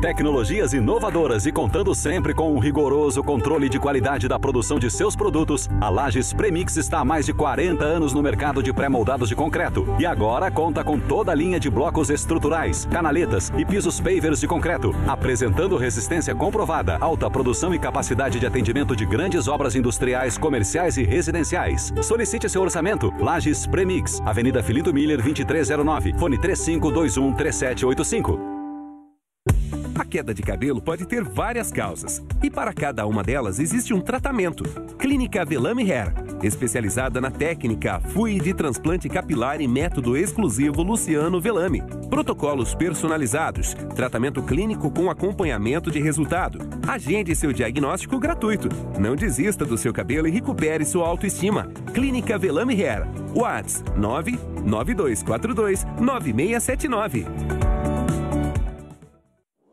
[SPEAKER 12] tecnologias inovadoras e contando sempre com um rigoroso controle de qualidade da produção de seus produtos, a Lages Premix está há mais de 40 anos no mercado de pré-moldados de concreto e agora conta com toda a linha de blocos estruturais, canaletas e pisos pavers de concreto, apresentando resistência comprovada, alta produção e capacidade de atendimento de grandes obras industriais, comerciais e residenciais. Solicite seu orçamento. Lages Premix, Avenida Filinto Miller 2309, fone 35213785.
[SPEAKER 1] A queda de cabelo pode ter várias causas, e para cada uma delas existe um tratamento. Clínica Velame Hair, especializada na técnica FUI de transplante capilar e método exclusivo Luciano Velame. Protocolos personalizados, tratamento clínico com acompanhamento de resultado. Agende seu diagnóstico gratuito. Não desista do seu cabelo e recupere sua autoestima. Clínica Velame Hair. Whats 99242 9679.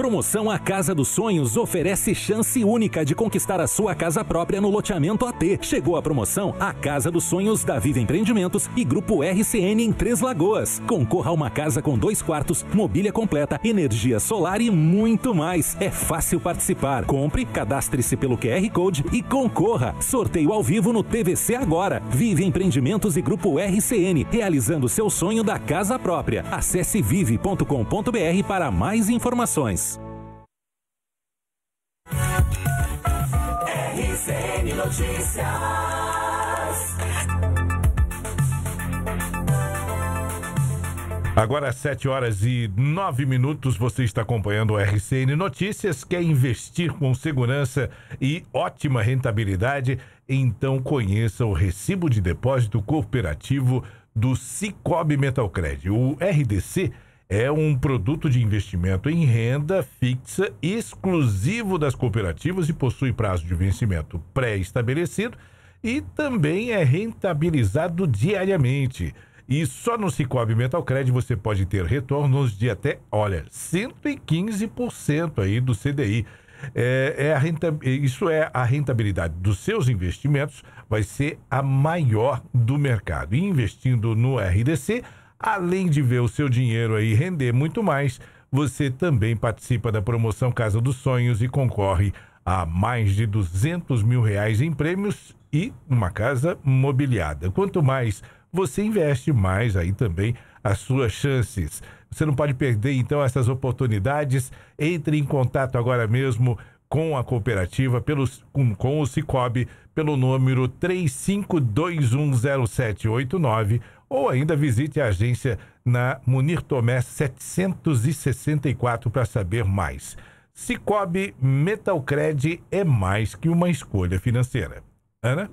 [SPEAKER 12] Promoção A Casa dos Sonhos oferece chance única de conquistar a sua casa própria no loteamento AT. Chegou a promoção A Casa dos Sonhos da Viva Empreendimentos e Grupo RCN em Três Lagoas. Concorra a uma casa com dois quartos, mobília completa, energia solar e muito mais. É fácil participar. Compre, cadastre-se pelo QR Code e concorra. Sorteio ao vivo no TVC agora. Vive Empreendimentos e Grupo RCN, realizando seu sonho da casa própria. Acesse vive.com.br para mais informações.
[SPEAKER 3] Notícias.
[SPEAKER 8] Agora às é 7 horas e 9 minutos, você está acompanhando o RCN Notícias. Quer investir com segurança e ótima rentabilidade? Então conheça o Recibo de Depósito Cooperativo do Cicobi Metalcred. O RDC é um produto de investimento em renda fixa exclusivo das cooperativas e possui prazo de vencimento pré-estabelecido e também é rentabilizado diariamente. E só no Cicobi Metal Credit você pode ter retornos de até, olha, 115% aí do CDI. É, é renta, isso é a rentabilidade dos seus investimentos, vai ser a maior do mercado. E investindo no RDC, Além de ver o seu dinheiro aí render muito mais, você também participa da promoção Casa dos Sonhos e concorre a mais de 200 mil reais em prêmios e uma casa mobiliada. Quanto mais você investe, mais aí também as suas chances. Você não pode perder então essas oportunidades. Entre em contato agora mesmo com a cooperativa, pelos, com, com o Cicobi, pelo número 35210789 ou ainda visite a agência na Munir Tomé 764 para saber mais. Cicobi Metalcred é mais que uma escolha financeira. Ana?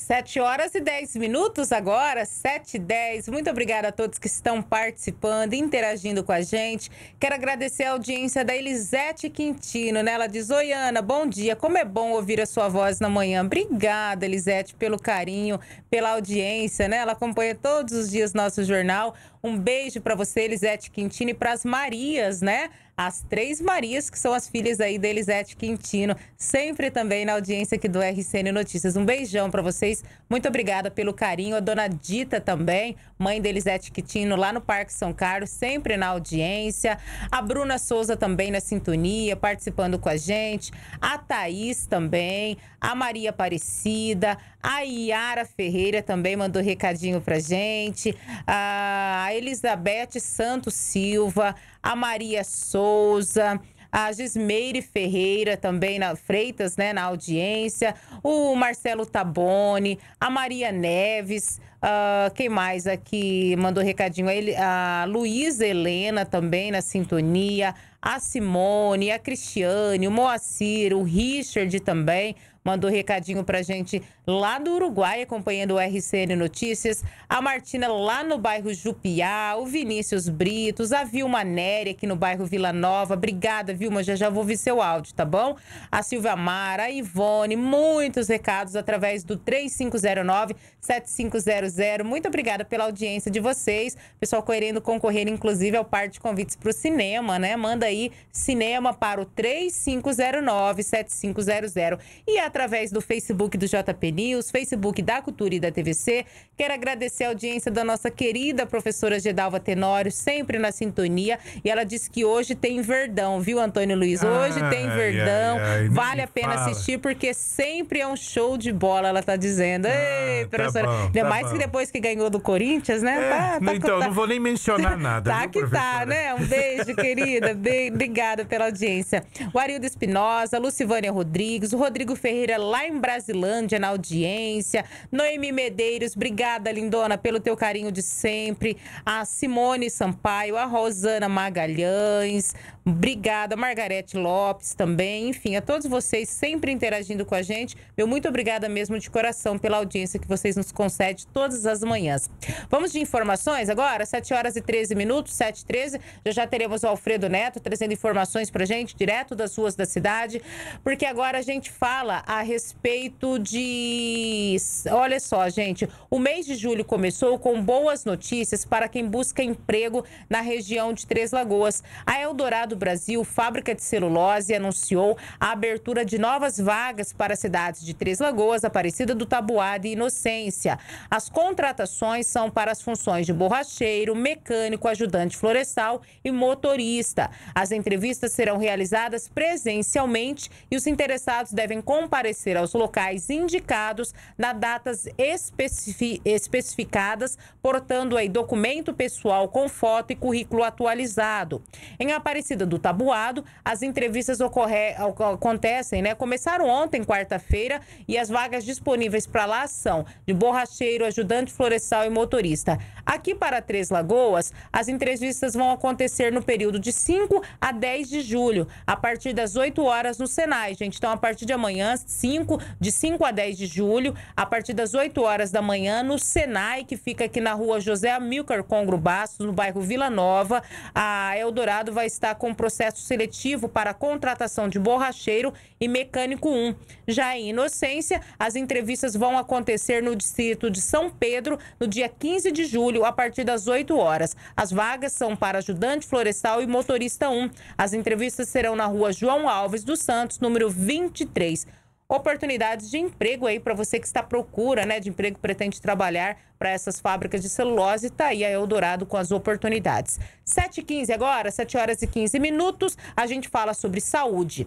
[SPEAKER 4] 7 horas e 10 minutos agora, 7 e 10. Muito obrigada a todos que estão participando, interagindo com a gente. Quero agradecer a audiência da Elisete Quintino, né? Ela diz, Oi, Ana, bom dia. Como é bom ouvir a sua voz na manhã. Obrigada, Elisete, pelo carinho, pela audiência, né? Ela acompanha todos os dias nosso jornal. Um beijo para você, Elisete Quintino, e para as Marias, né? As três Marias, que são as filhas aí da Elisete Quintino, sempre também na audiência aqui do RCN Notícias. Um beijão para vocês, muito obrigada pelo carinho. A dona Dita também, mãe da Elisete Quintino, lá no Parque São Carlos, sempre na audiência. A Bruna Souza também na sintonia, participando com a gente. A Thaís também, a Maria Aparecida, a Yara Ferreira também mandou recadinho pra gente. A Elizabeth Santos Silva, a Maria Souza, a Gismeire Ferreira também na Freitas, né, na audiência, o Marcelo Tabone, a Maria Neves, uh, quem mais aqui mandou recadinho? a Luísa Helena também na sintonia, a Simone, a Cristiane, o Moacir, o Richard também, mandou recadinho pra gente lá do Uruguai, acompanhando o RCN Notícias. A Martina lá no bairro Jupiá, o Vinícius Britos, a Vilma Néria aqui no bairro Vila Nova. Obrigada, Vilma, já já vou ver seu áudio, tá bom? A Silvia Mara, a Ivone, muitos recados através do 3509-7500. Muito obrigada pela audiência de vocês. Pessoal querendo concorrer, inclusive, ao par de convites pro cinema, né? Manda aí cinema para o 3509-7500. E a através do Facebook do JP News, Facebook da Cultura e da TVC. Quero agradecer a audiência da nossa querida professora Gedalva Tenório, sempre na sintonia. E ela disse que hoje tem Verdão, viu, Antônio Luiz? Hoje tem Verdão. vale a pena fala. assistir porque sempre é um show de bola, ela tá dizendo. Ah, Ei, tá professora. Tá bom, Ainda tá mais bom. que depois que ganhou do Corinthians, né? É, tá, tá, então, tá não vou nem
[SPEAKER 8] mencionar nada. tá viu, que tá, né? Um beijo, querida.
[SPEAKER 4] Bem, obrigada pela audiência. O Arildo Espinosa, Lucivânia Rodrigues, o Rodrigo Ferreira. Ferreira, lá em Brasilândia, na audiência. Noemi Medeiros, obrigada, lindona, pelo teu carinho de sempre. A Simone Sampaio, a Rosana Magalhães, obrigada. Margarete Lopes também. Enfim, a todos vocês sempre interagindo com a gente. Meu muito obrigada mesmo de coração pela audiência que vocês nos concedem todas as manhãs. Vamos de informações agora? 7 horas e 13 minutos, 7 e 13. Já já teremos o Alfredo Neto trazendo informações para gente direto das ruas da cidade, porque agora a gente fala a respeito de. Olha só, gente. O mês de julho começou com boas notícias para quem busca emprego na região de Três Lagoas. A Eldorado Brasil, fábrica de celulose, anunciou a abertura de novas vagas para as cidades de Três Lagoas, Aparecida do Tabuada e Inocência. As contratações são para as funções de borracheiro, mecânico, ajudante florestal e motorista. As entrevistas serão realizadas presencialmente e os interessados devem compartilhar comparecer aos locais indicados na datas especifi especificadas, portando aí documento pessoal com foto e currículo atualizado. Em Aparecida do Tabuado, as entrevistas ocorre... acontecem, né? Começaram ontem, quarta-feira, e as vagas disponíveis para lá são de borracheiro, ajudante florestal e motorista. Aqui para Três Lagoas, as entrevistas vão acontecer no período de 5 a 10 de julho, a partir das 8 horas no Senai, gente. Então, a partir de amanhã, 5, de 5 a 10 de julho, a partir das 8 horas da manhã, no Senai, que fica aqui na rua José Amilcar Congro Bastos, no bairro Vila Nova. A Eldorado vai estar com processo seletivo para contratação de borracheiro e mecânico 1. Já em Inocência, as entrevistas vão acontecer no distrito de São Pedro, no dia 15 de julho, a partir das 8 horas. As vagas são para ajudante florestal e motorista 1. As entrevistas serão na rua João Alves dos Santos, número 23 oportunidades de emprego aí para você que está à procura né, de emprego, pretende trabalhar para essas fábricas de celulose. Está aí a Eldorado com as oportunidades. 7h15 agora, 7 horas e 15 minutos, a gente fala sobre saúde.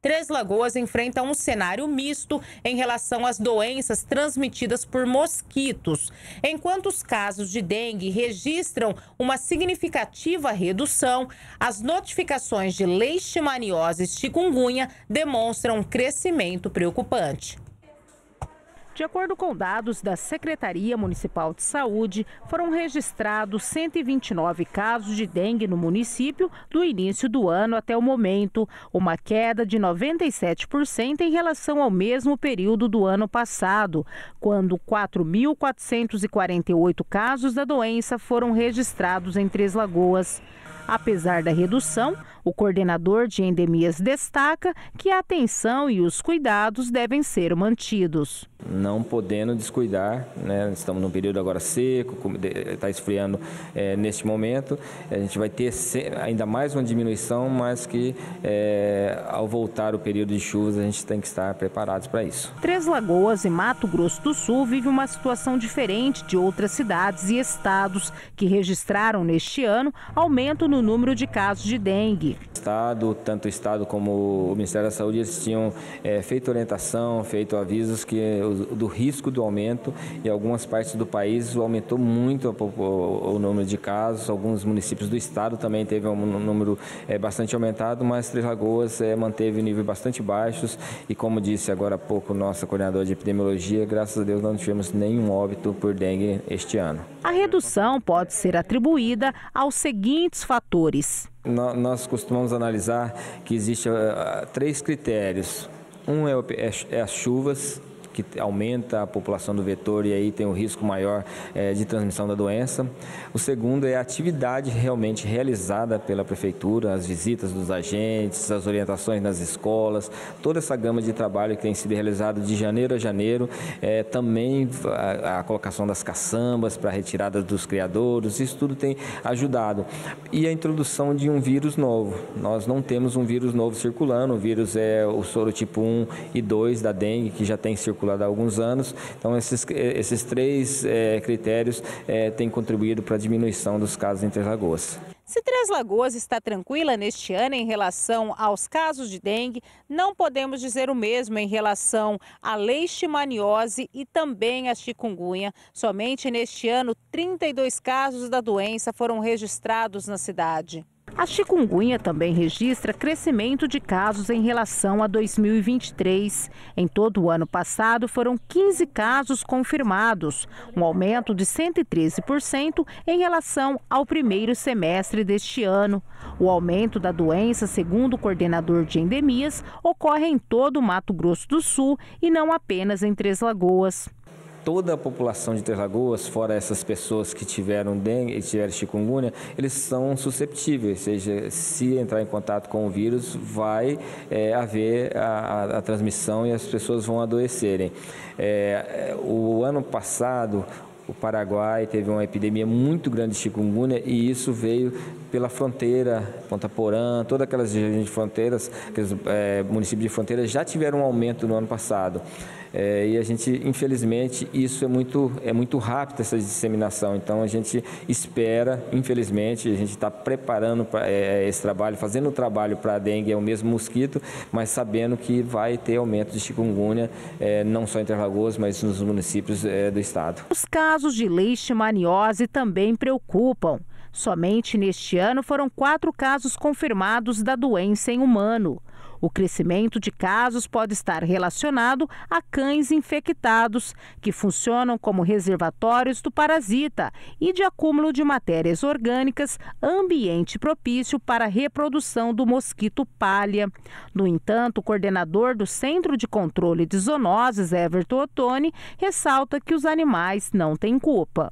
[SPEAKER 4] Três Lagoas enfrenta um cenário misto em relação às doenças transmitidas por mosquitos. Enquanto os casos de dengue registram uma significativa redução, as notificações de leishmaniose e chikungunya demonstram um crescimento preocupante. De acordo com dados da Secretaria Municipal de Saúde, foram registrados 129 casos de dengue no município do início do ano até o momento, uma queda de 97% em relação ao mesmo período do ano passado, quando 4.448 casos da doença foram registrados em Três Lagoas. Apesar da redução, o coordenador de endemias destaca que a atenção e os cuidados devem ser mantidos.
[SPEAKER 13] Não podendo descuidar, né? estamos num período agora seco, está esfriando é, neste momento, a gente vai ter ainda mais uma diminuição, mas que é, ao voltar o período de chuvas a gente tem que estar preparados para isso.
[SPEAKER 4] Três Lagoas e Mato Grosso do Sul vive uma situação diferente de outras cidades e estados que registraram neste ano aumento no número de casos de dengue.
[SPEAKER 13] Estado, tanto o Estado como o Ministério da Saúde, eles tinham é, feito orientação, feito avisos que do risco do aumento. Em algumas partes do país aumentou muito o, o, o número de casos. Alguns municípios do Estado também teve um número é, bastante aumentado, mas Três Lagoas é, manteve nível bastante baixos. E como disse agora há pouco nossa coordenadora de epidemiologia, graças a Deus não tivemos nenhum óbito por dengue este ano.
[SPEAKER 4] A redução pode ser atribuída aos seguintes fatores
[SPEAKER 13] nós costumamos analisar que existem eh, três critérios. Um é, é, é as chuvas, que aumenta a população do vetor e aí tem o um risco maior é, de transmissão da doença. O segundo é a atividade realmente realizada pela prefeitura, as visitas dos agentes, as orientações nas escolas, toda essa gama de trabalho que tem sido realizada de janeiro a janeiro, é, também a, a colocação das caçambas para retirada dos criadores, isso tudo tem ajudado. E a introdução de um vírus novo. Nós não temos um vírus novo circulando, o vírus é o soro tipo 1 e 2 da dengue que já tem circulado vinculado há alguns anos. Então, esses, esses três é, critérios é, têm contribuído para a diminuição dos casos em Três Lagoas.
[SPEAKER 4] Se Três Lagoas está tranquila neste ano em relação aos casos de dengue, não podemos dizer o mesmo em relação à leishmaniose e também à chikungunya. Somente neste ano, 32 casos da doença foram registrados na cidade. A chikungunya também registra crescimento de casos em relação a 2023. Em todo o ano passado, foram 15 casos confirmados, um aumento de 113% em relação ao primeiro semestre deste ano. O aumento da doença, segundo o coordenador de endemias, ocorre em todo o Mato Grosso do Sul e não apenas em Três Lagoas
[SPEAKER 13] toda a população de Três Lagoas, fora essas pessoas que tiveram dengue e tiveram chikungunya, eles são susceptíveis, ou seja, se entrar em contato com o vírus, vai é, haver a, a, a, transmissão e as pessoas vão adoecerem. É, o ano passado, o Paraguai teve uma epidemia muito grande de chikungunya e isso veio pela fronteira, Ponta Porã, todas aquelas regiões de fronteiras, aqueles é, municípios de fronteira já tiveram um aumento no ano passado. É, e a gente, infelizmente, isso é muito, é muito rápido, essa disseminação. Então, a gente espera, infelizmente, a gente está preparando pra, é, é, esse trabalho, fazendo o trabalho para a dengue, é o mesmo mosquito, mas sabendo que vai ter aumento de chikungunya, é, não só em Interlagos, mas nos municípios é, do estado. Os
[SPEAKER 4] casos de leishmaniose também preocupam. Somente neste ano foram quatro casos confirmados da doença em humano. O crescimento de casos pode estar relacionado a cães infectados, que funcionam como reservatórios do parasita e de acúmulo de matérias orgânicas, ambiente propício para a reprodução do mosquito palha. No entanto, o coordenador do Centro de Controle de Zoonoses, Everton Ottoni, ressalta que os animais não têm culpa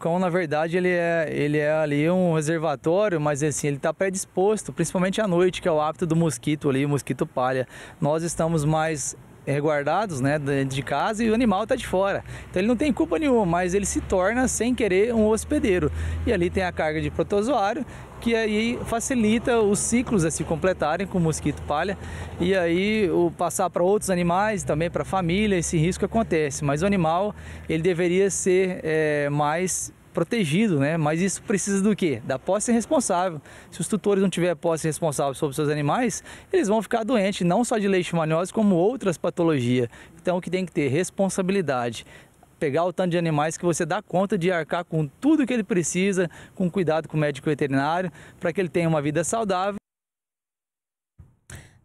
[SPEAKER 14] cão, na verdade, ele é, ele é ali um reservatório, mas assim, ele está predisposto, principalmente à noite, que é o hábito do mosquito ali, o mosquito palha. Nós estamos mais guardados, né, dentro de casa e o animal está de fora. Então ele não tem culpa nenhuma, mas ele se torna sem querer um hospedeiro. E ali tem a carga de protozoário que aí facilita os ciclos a se completarem com o mosquito palha e aí o passar para outros animais também para a família esse risco acontece mas o animal ele deveria ser é, mais protegido, né? Mas isso precisa do quê? Da posse responsável. Se os tutores não tiver posse responsável sobre seus animais, eles vão ficar doentes, não só de leishmaniose, como outras patologias. Então, o que tem que ter? Responsabilidade pegar o tanto de animais que você dá conta de arcar com tudo que ele precisa, com cuidado com o médico
[SPEAKER 4] veterinário, para que ele tenha uma vida saudável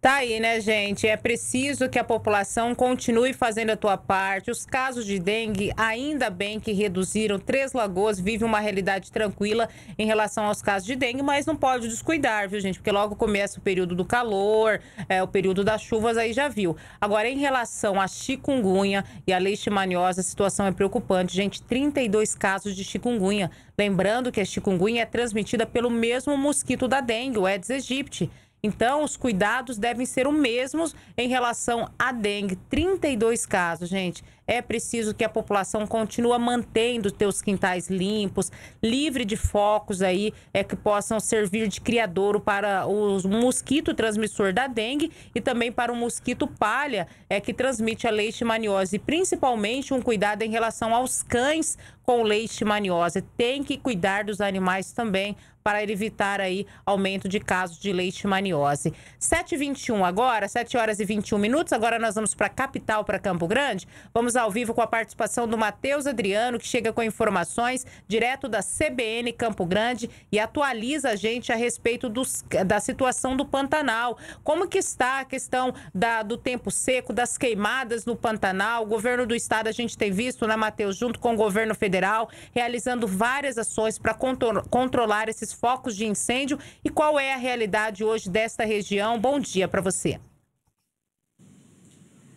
[SPEAKER 4] Tá aí, né, gente? É preciso que a população continue fazendo a sua parte. Os casos de dengue, ainda bem que reduziram. Três Lagoas vive uma realidade tranquila em relação aos casos de dengue, mas não pode descuidar, viu, gente? Porque logo começa o período do calor, é, o período das chuvas, aí já viu. Agora, em relação à chikungunya e à leishmaniose, a situação é preocupante. Gente, 32 casos de chikungunya. Lembrando que a chikungunya é transmitida pelo mesmo mosquito da dengue, o Aedes aegypti. Então, os cuidados devem ser os mesmos em relação à dengue. 32 casos, gente. É preciso que a população continue mantendo os quintais limpos, livre de focos aí, é que possam servir de criadouro para o mosquito transmissor da dengue e também para o mosquito palha, é que transmite a leishmaniose. Principalmente um cuidado em relação aos cães com leishmaniose. Tem que cuidar dos animais também para evitar aí aumento de casos de leishmaniose. 7h21 agora, 7 horas e 21 minutos. Agora nós vamos para a capital, para Campo Grande. Vamos ao vivo com a participação do Matheus Adriano, que chega com informações direto da CBN Campo Grande e atualiza a gente a respeito dos, da situação do Pantanal. Como que está a questão da, do tempo seco, das queimadas no Pantanal? O governo do estado a gente tem visto, né, Matheus, junto com o governo federal, realizando várias ações para contro controlar esses focos de incêndio e qual é a realidade hoje desta região. Bom dia para você.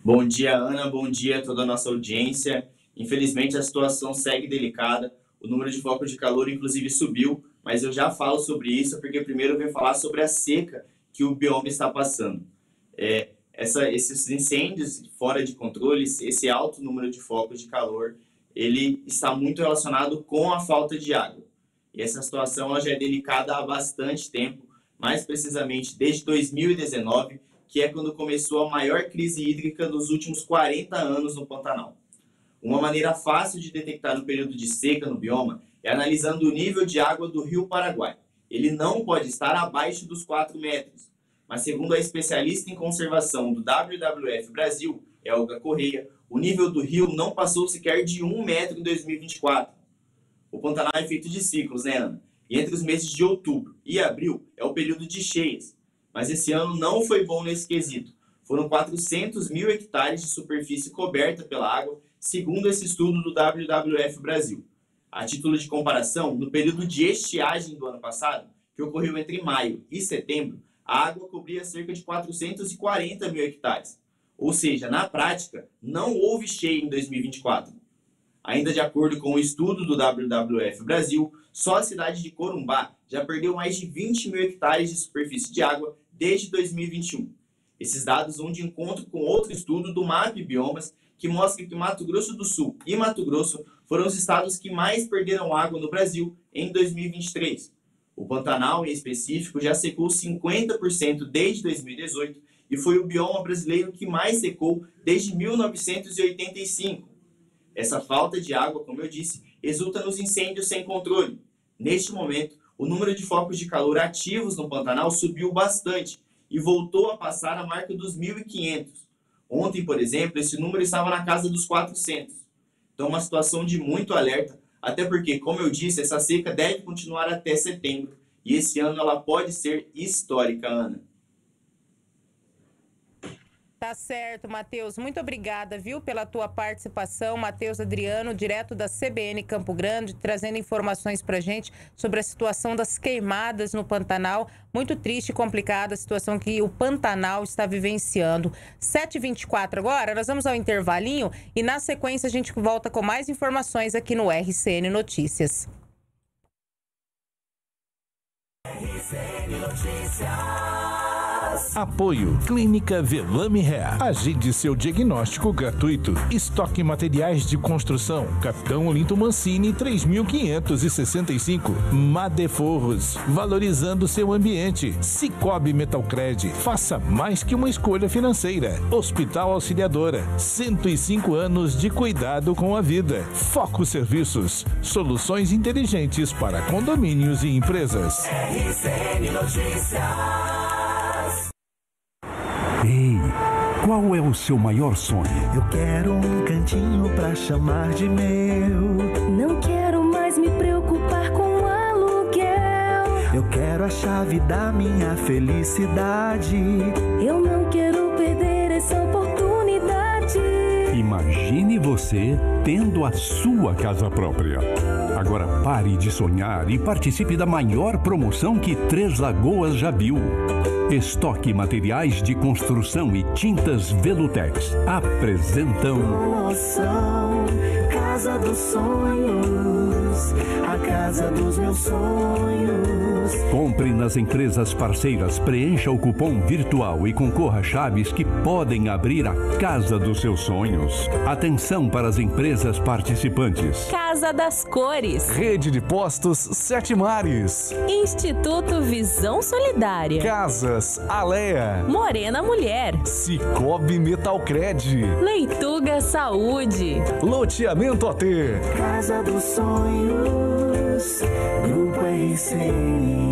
[SPEAKER 14] Bom dia, Ana. Bom dia a toda a nossa audiência. Infelizmente, a situação segue delicada. O número de focos de calor, inclusive, subiu, mas eu já falo sobre isso porque primeiro eu vim falar sobre a seca que o bioma está passando. É, essa, esses incêndios fora de controle, esse alto número de focos de calor, ele está muito relacionado com a falta de água. E essa situação ela já é delicada há bastante tempo, mais precisamente desde 2019, que é quando começou a maior crise hídrica dos últimos 40 anos no Pantanal. Uma maneira fácil de detectar o período de seca no bioma é analisando o nível de água do rio Paraguai. Ele não pode estar abaixo dos 4 metros, mas segundo a especialista em conservação do WWF Brasil, Elga Correia, o nível do rio não passou sequer de 1 metro em 2024. O Pantanal é feito de ciclos, né, Ana? E entre os meses de outubro e abril é o período de cheias. Mas esse ano não foi bom nesse quesito. Foram 400 mil hectares de superfície coberta pela água, segundo esse estudo do WWF Brasil. A título de comparação, no período de estiagem do ano passado, que ocorreu entre maio e setembro, a água cobria cerca de 440 mil hectares. Ou seja, na prática, não houve cheia em 2024 Ainda de acordo com o um estudo do WWF Brasil, só a cidade de Corumbá já perdeu mais de 20 mil hectares de superfície de água desde 2021. Esses dados vão de encontro com outro estudo do MAP Biomas, que mostra que Mato Grosso do Sul e Mato Grosso foram os estados que mais perderam água no Brasil em 2023. O Pantanal, em específico, já secou 50% desde 2018 e foi o bioma brasileiro que mais secou desde 1985. Essa falta de água, como eu disse, resulta nos incêndios sem controle. Neste momento, o número de focos de calor ativos no Pantanal subiu bastante e voltou a passar a marca dos 1.500. Ontem, por exemplo, esse número estava na casa dos 400. Então, uma situação de muito alerta, até porque, como eu disse, essa seca deve continuar até setembro e esse ano ela pode ser histórica, Ana.
[SPEAKER 4] Tá certo, Matheus. Muito obrigada, viu, pela tua participação. Matheus Adriano, direto da CBN Campo Grande, trazendo informações pra gente sobre a situação das queimadas no Pantanal. Muito triste e complicada a situação que o Pantanal está vivenciando. 7h24 agora, nós vamos ao intervalinho e na sequência a gente volta com mais informações aqui no RCN Notícias.
[SPEAKER 3] RCN Notícias.
[SPEAKER 8] Apoio Clínica Velame Ré. Agende seu diagnóstico gratuito. Estoque materiais de construção. Capitão Olinto Mancini 3565. Madeforros. Valorizando seu ambiente. Cicobi Metalcred. Faça mais que uma escolha financeira. Hospital Auxiliadora. 105 anos de cuidado com a vida. Foco Serviços. Soluções inteligentes para condomínios e empresas.
[SPEAKER 3] RCN Notícias.
[SPEAKER 8] Ei, qual é o seu maior sonho? Eu quero um cantinho pra chamar de
[SPEAKER 11] meu. Não quero mais me preocupar com aluguel.
[SPEAKER 6] Eu quero a chave da minha felicidade. Eu
[SPEAKER 11] não quero perder essa oportunidade.
[SPEAKER 8] Imagine você tendo a sua casa própria. Agora pare de sonhar e participe da maior promoção que Três Lagoas já viu. Estoque Materiais de Construção e Tintas Velutex apresentam. Promoção Casa
[SPEAKER 6] dos Sonhos, a casa dos meus sonhos.
[SPEAKER 12] Compre nas empresas parceiras, preencha o cupom virtual e concorra a chaves que
[SPEAKER 1] podem abrir a casa dos seus sonhos. Atenção para as empresas participantes.
[SPEAKER 3] Casa das Cores.
[SPEAKER 1] Rede de Postos Sete Mares.
[SPEAKER 3] Instituto Visão Solidária.
[SPEAKER 1] Casas Alea.
[SPEAKER 3] Morena Mulher.
[SPEAKER 1] Cicobi Metalcred.
[SPEAKER 3] Leituga Saúde.
[SPEAKER 1] Loteamento AT.
[SPEAKER 3] Casa dos Sonhos. we sing.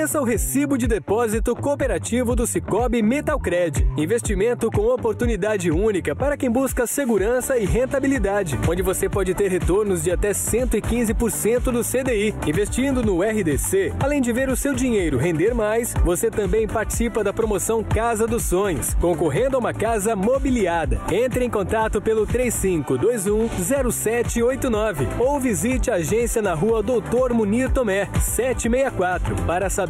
[SPEAKER 1] Conheça o recibo de depósito cooperativo do Cicobi Metalcred. Investimento com oportunidade única para quem busca segurança e rentabilidade, onde você pode ter retornos de até 115% do CDI. Investindo no RDC, além de ver o seu dinheiro render mais, você também participa da promoção Casa dos Sonhos, concorrendo a uma casa mobiliada. Entre em contato pelo 35210789 ou visite a agência na rua Doutor Munir Tomé, 764, para saber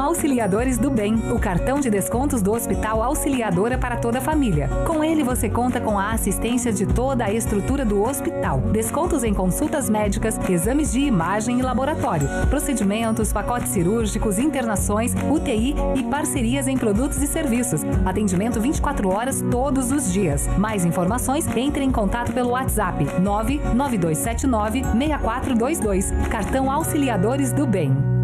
[SPEAKER 11] Auxiliadores do Bem, o cartão de descontos do Hospital Auxiliadora para toda a família. Com ele você conta com a assistência de toda a estrutura do hospital, descontos em consultas médicas, exames de imagem e laboratório, procedimentos, pacotes cirúrgicos, internações, UTI e parcerias em produtos e serviços. Atendimento 24 horas todos os dias. Mais informações, entre em contato pelo WhatsApp 99279 6422. Cartão Auxiliadores do Bem.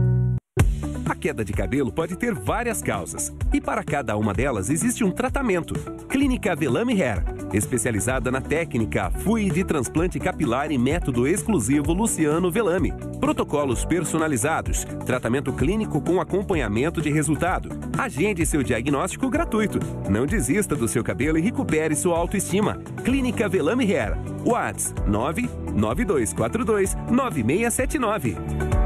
[SPEAKER 1] A queda de cabelo pode ter várias causas, e para cada uma delas existe um tratamento. Clínica Velame Hair, especializada na técnica FUI de transplante capilar e método exclusivo Luciano Velame. Protocolos personalizados, tratamento clínico com acompanhamento de resultado. Agende seu diagnóstico gratuito. Não desista do seu cabelo e recupere sua autoestima. Clínica Velame Hair. Whats 99242 9679.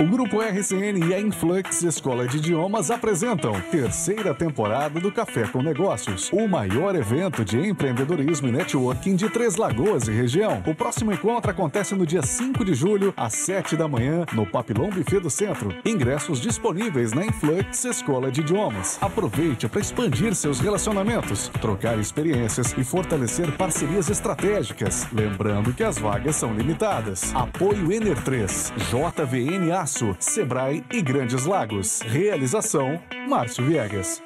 [SPEAKER 8] O Grupo RCN e a Influx Escola de Idiomas apresentam terceira temporada do Café com Negócios, o maior evento de empreendedorismo e networking de Três Lagoas e região. O próximo encontro acontece no dia 5 de julho, às 7 da manhã, no Papilão Buffet do Centro. Ingressos disponíveis na Influx Escola de Idiomas. Aproveite para expandir seus relacionamentos, trocar experiências e fortalecer parcerias estratégicas. Lembrando que as vagas são limitadas. Apoio Ener 3, JVNA Espaço, Sebrae e Grandes Lagos. Realização, Márcio
[SPEAKER 5] Viegas.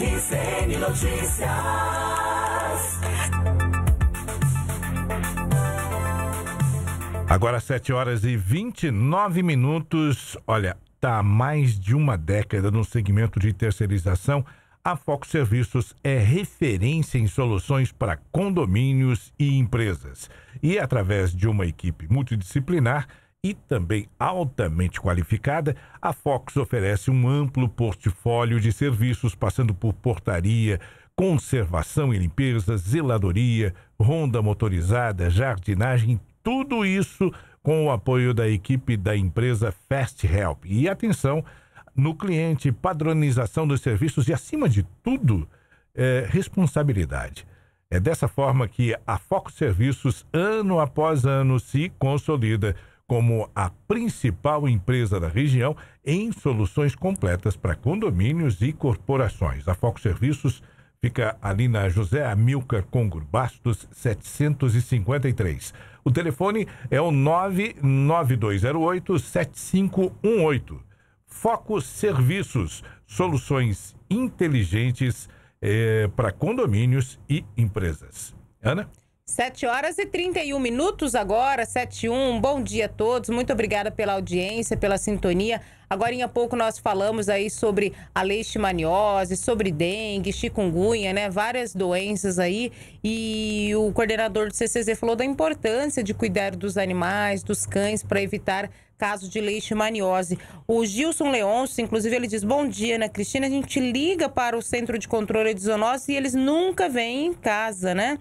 [SPEAKER 3] RCN Notícias.
[SPEAKER 8] Agora 7 horas e 29 minutos. Olha, está há mais de uma década no segmento de terceirização. A Foco Serviços é referência em soluções para condomínios e empresas e, é através de uma equipe multidisciplinar e também altamente qualificada, a Fox oferece um amplo portfólio de serviços, passando por portaria, conservação e limpeza, zeladoria, ronda motorizada, jardinagem, tudo isso com o apoio da equipe da empresa Fast Help. E atenção no cliente, padronização dos serviços e, acima de tudo, é, responsabilidade. É dessa forma que a Foco Serviços, ano após ano, se consolida como a principal empresa da região em soluções completas para condomínios e corporações. A Foco Serviços fica ali na José Amilcar Congur Bastos 753. O telefone é o 99208 7518. Foco Serviços, soluções inteligentes é, para condomínios e empresas. Ana?
[SPEAKER 4] 7 horas e 31 minutos agora, 7 e 1. Bom dia a todos. Muito obrigada pela audiência, pela sintonia. Agora em pouco nós falamos aí sobre a leishmaniose, sobre dengue, chikungunya, né? Várias doenças aí. E o coordenador do CCZ falou da importância de cuidar dos animais, dos cães, para evitar caso de leishmaniose. O Gilson Leôncio, inclusive, ele diz: Bom dia, Ana Cristina. A gente liga para o Centro de Controle de Zoonose e eles nunca vêm em casa, né?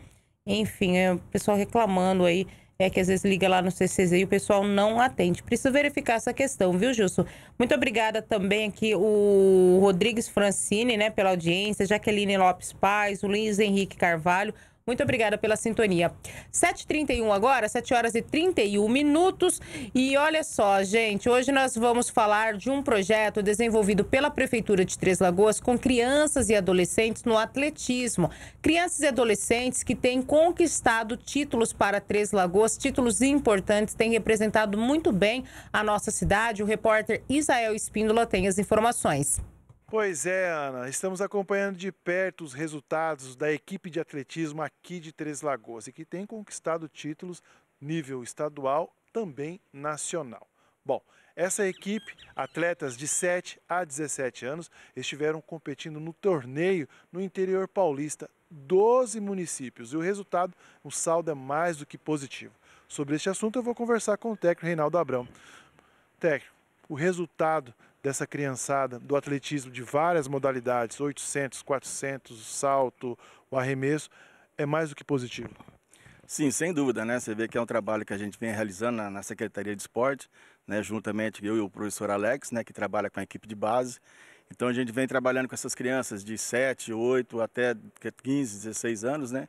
[SPEAKER 4] Enfim, é o pessoal reclamando aí. É que às vezes liga lá no CCZ e o pessoal não atende. Preciso verificar essa questão, viu, Gilson? Muito obrigada também aqui o Rodrigues Francine, né, pela audiência, Jaqueline Lopes Paz, o Luiz Henrique Carvalho, muito obrigada pela sintonia. 7h31 agora, 7 horas e 31 minutos. E olha só, gente, hoje nós vamos falar de um projeto desenvolvido pela Prefeitura de Três Lagoas com crianças e adolescentes no atletismo. Crianças e adolescentes que têm conquistado títulos para Três Lagoas, títulos importantes, têm representado muito bem a nossa cidade. O repórter Isael Espíndola tem as informações.
[SPEAKER 5] Pois é, Ana, estamos acompanhando de perto os resultados da equipe de atletismo aqui de Três Lagoas e que tem conquistado títulos nível estadual, também nacional. Bom, essa equipe, atletas de 7 a 17 anos, estiveram competindo no torneio no interior paulista, 12 municípios, e o resultado, o saldo é mais do que positivo. Sobre este assunto, eu vou conversar com o técnico Reinaldo Abrão. Técnico, o resultado dessa criançada do atletismo de várias modalidades, 800, 400, o salto, o arremesso, é mais do que positivo.
[SPEAKER 15] Sim, sem dúvida, né? Você vê que é um trabalho que a gente vem realizando na, Secretaria de Esporte, né? juntamente eu e o professor Alex, né? que trabalha com a equipe de base. Então a gente vem trabalhando com essas crianças de 7, 8 até 15, 16 anos, né?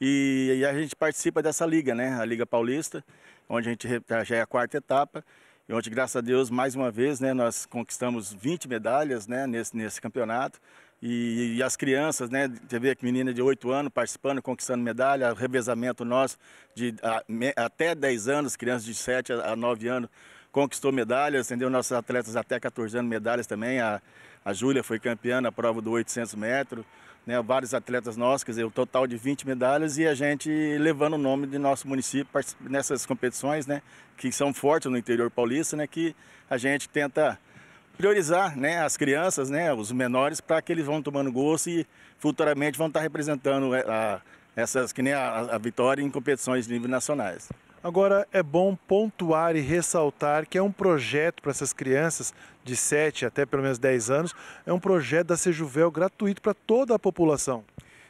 [SPEAKER 15] E, e a gente participa dessa liga, né? A Liga Paulista, onde a gente já é a quarta etapa. E ontem, graças a Deus, mais uma vez, né, nós conquistamos 20 medalhas né, nesse, nesse campeonato. E, e, as crianças, né? vê a menina de 8 anos participando, conquistando medalha, revezamento nosso de a, me, até 10 anos, crianças de 7 a, a 9 anos conquistou medalhas, entendeu? Nossos atletas até 14 anos medalhas também. A, a Júlia foi campeã na prova do 800 metros né, vários atletas nossos, quer dizer, o um total de 20 medalhas e a gente levando o nome de nosso município nessas competições, né, que são fortes no interior paulista, né, que a gente tenta priorizar, né, as crianças, né, os menores, para que eles vão tomando gosto e futuramente vão estar representando a, é, a essas que nem a, a vitória em competições de nível nacionais.
[SPEAKER 5] Agora, é bom pontuar e ressaltar que é um projeto para essas crianças de 7 até pelo menos 10 anos, é um projeto da Sejuvel gratuito para toda a população.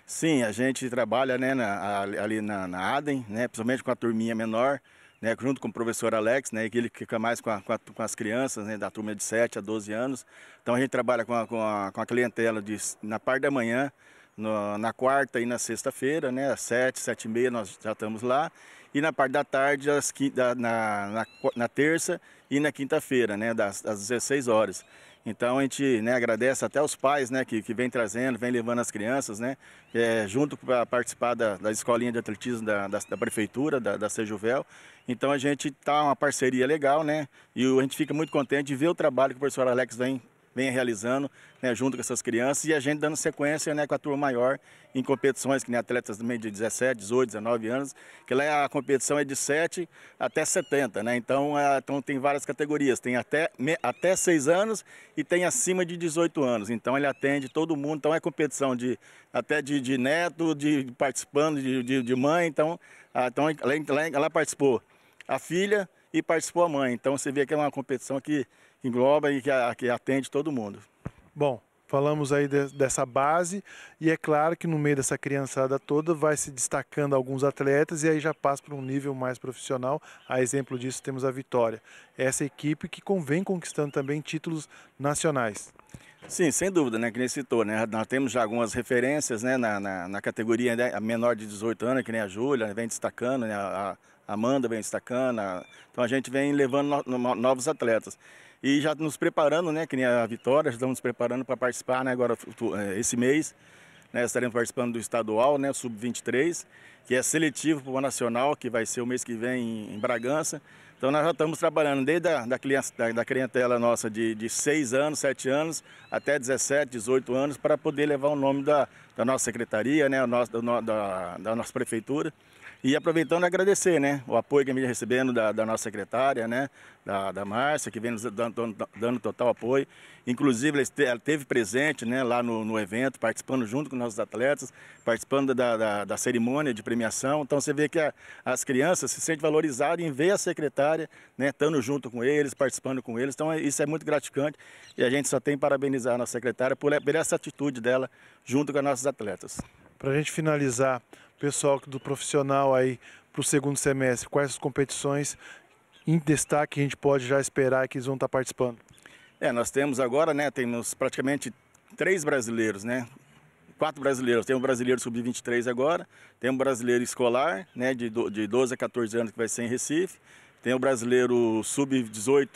[SPEAKER 5] Sim, a
[SPEAKER 15] gente trabalha né, na, ali na, na ADEM, né, principalmente com a turminha menor, né, junto com o professor Alex, né, que ele fica mais com, a, com, a, com as crianças, né, da turma de 7 a 12 anos. Então a gente trabalha com a, com a, com a clientela de, na parte da manhã, no, na quarta e na sexta-feira, né, às 7, 7 e meia nós já estamos lá e na parte da tarde, às, na, na, na, terça e na quinta-feira, né, das, às 16 horas. Então a gente né, agradece até os pais né, que, que vem trazendo, vem levando as crianças, né, é, junto para participar da, da escolinha de atletismo da, da, da prefeitura, da, da Sejuvel. Então a gente está uma parceria legal, né? E a gente fica muito contente de ver o trabalho que o professor Alex vem, vem realizando né, junto com essas crianças e a gente dando sequência né, com a turma maior em competições que nem atletas também de 17, 18, 19 anos, que lá é a competição é de 7 até 70, né? Então, é, então tem várias categorias, tem até, me, até 6 anos e tem acima de 18 anos. Então ele atende todo mundo, então é competição de até de, de neto, de participando, de, de, de mãe, então, a, ah, então ela, ela participou a filha e participou a mãe. Então você vê que é uma competição que engloba e que, que atende todo
[SPEAKER 5] mundo. Bom, Falamos aí de, dessa base e é claro que no meio dessa criançada toda vai se destacando alguns atletas e aí já passa para um nível mais profissional. A exemplo disso temos a Vitória, essa equipe que convém conquistando também títulos nacionais.
[SPEAKER 15] Sim, sem dúvida, né, que nem citou, né, nós temos já algumas referências, né, na, na, na categoria né, a menor de 18 anos, que nem a Júlia, né, vem destacando, né, a, a Amanda vem destacando, a, então a gente vem levando no, no, novos atletas. E já nos preparando, né, que nem a Vitória, já estamos nos preparando para participar né, agora é, esse mês. Né, estaremos participando do estadual, né, sub-23, que é seletivo para o nacional, que vai ser o mês que vem em, Bragança. Então nós já estamos trabalhando desde a, da, da, da clientela nossa de, 6 anos, 7 anos, até 17, 18 anos, para poder levar o nome da, da nossa secretaria, né, da, da, da nossa prefeitura. E aproveitando agradecer, né, o apoio que a gente vem recebendo da, da, nossa secretária, né, da, da Márcia, que vem nos dando, dando total apoio. Inclusive, ela esteve presente, né, lá no, no, evento, participando junto com nossos atletas, participando da, da, da cerimônia de premiação. Então, você vê que a, as crianças se sentem valorizadas em ver a secretária, né, estando junto com eles, participando com eles. Então, é, isso é muito gratificante e a gente só tem parabenizar a nossa secretária por, por essa atitude dela junto com as nossas atletas.
[SPEAKER 5] Para a gente finalizar, pessoal do profissional aí para o segundo semestre? Quais as competições em destaque a gente pode já esperar que eles vão estar tá participando?
[SPEAKER 15] É, nós temos agora, né, temos praticamente três brasileiros, né? Quatro brasileiros. Tem um brasileiro sub-23 agora, tem um brasileiro escolar, né, de, de 12 a 14 anos que vai ser em Recife, tem o um brasileiro sub-18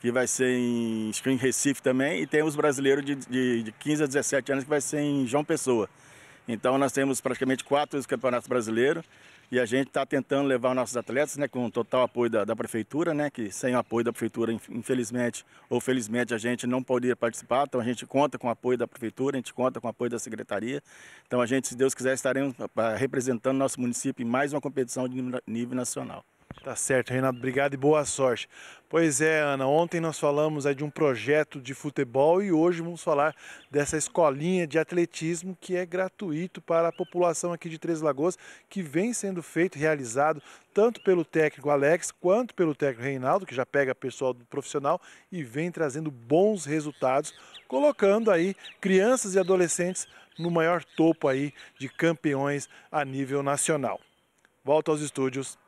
[SPEAKER 15] que vai ser em, em Recife também, e tem os brasileiros de, de, de 15 a 17 anos que vai ser em João Pessoa. Então nós temos praticamente quatro campeonatos brasileiros e a gente está tentando levar nossos atletas, né, com total apoio da, da, prefeitura, né, que sem o apoio da prefeitura, infelizmente ou felizmente a gente não poderia participar. Então a gente conta com o apoio da prefeitura, a gente conta com o apoio da secretaria. Então a gente, se Deus quiser, estaremos
[SPEAKER 5] ah, representando nosso município em mais uma competição de nível nacional. Tá certo, Renato. Obrigado e boa sorte. Pois é, Ana. Ontem nós falamos aí de um projeto de futebol e hoje vamos falar dessa escolinha de atletismo que é gratuito para a população aqui de Três Lagoas, que vem sendo feito, realizado tanto pelo técnico Alex quanto pelo técnico Reinaldo, que já pega pessoal do profissional e vem trazendo bons resultados, colocando aí crianças e adolescentes no maior topo aí de campeões a nível nacional. Volto aos estúdios.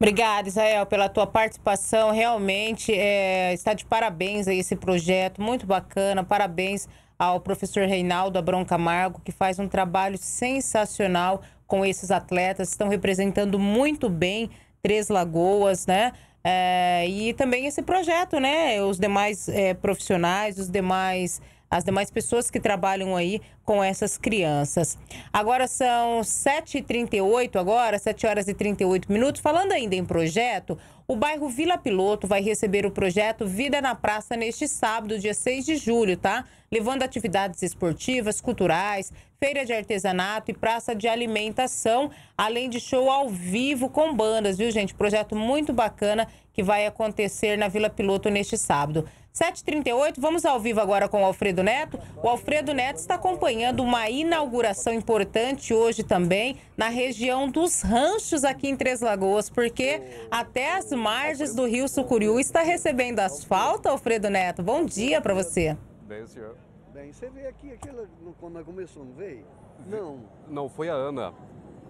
[SPEAKER 4] Obrigada, Israel, pela tua participação. Realmente é, está de parabéns a esse projeto, muito bacana. Parabéns ao professor Reinaldo Abron Camargo, que faz um trabalho sensacional com esses atletas. Estão representando muito bem Três Lagoas, né? É, e também esse projeto, né? Os demais é, profissionais, os demais as demais pessoas que trabalham aí com essas crianças. Agora são 7h38, agora, 7 horas e 38 minutos. Falando ainda em projeto, o bairro Vila Piloto vai receber o projeto Vida na Praça neste sábado, dia 6 de julho, tá? Levando atividades esportivas, culturais, feira de artesanato e praça de alimentação, além de show ao vivo com bandas, viu, gente? Projeto muito bacana que vai acontecer na Vila Piloto neste sábado. 7h38, vamos ao vivo agora com o Alfredo Neto. O Alfredo Neto está acompanhando uma inauguração importante hoje também na região dos ranchos aqui em Três Lagoas, porque até as margens do rio Sucuriú está recebendo asfalto, Alfredo Neto? Bom dia para você.
[SPEAKER 2] Bem, senhor.
[SPEAKER 16] Bem, você veio aqui, aquela, quando começou, não veio? Não.
[SPEAKER 2] Não, foi a Ana.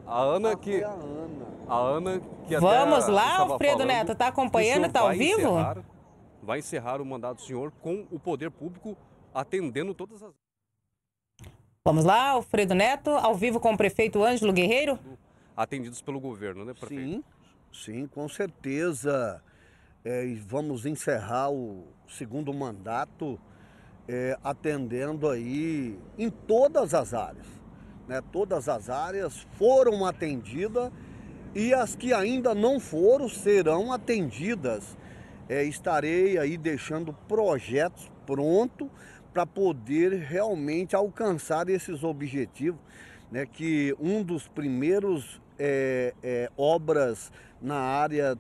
[SPEAKER 2] A Ana ah, que. A Ana. a Ana. que Vamos lá, Alfredo falando, Neto, está acompanhando, está ao vivo? Encerrar, vai encerrar o mandato do senhor com o poder público atendendo todas as.
[SPEAKER 4] Vamos lá, Alfredo Neto, ao vivo com o prefeito Ângelo Guerreiro.
[SPEAKER 2] Atendidos pelo governo, né, prefeito? Sim. Sim, com
[SPEAKER 16] certeza. É, vamos encerrar o segundo mandato é, atendendo aí em todas as áreas. Né? Todas as áreas foram atendidas e as que ainda não foram serão atendidas. É, estarei aí deixando projetos pronto para poder realmente alcançar esses objetivos, né? Que um dos primeiros é, é, obras na área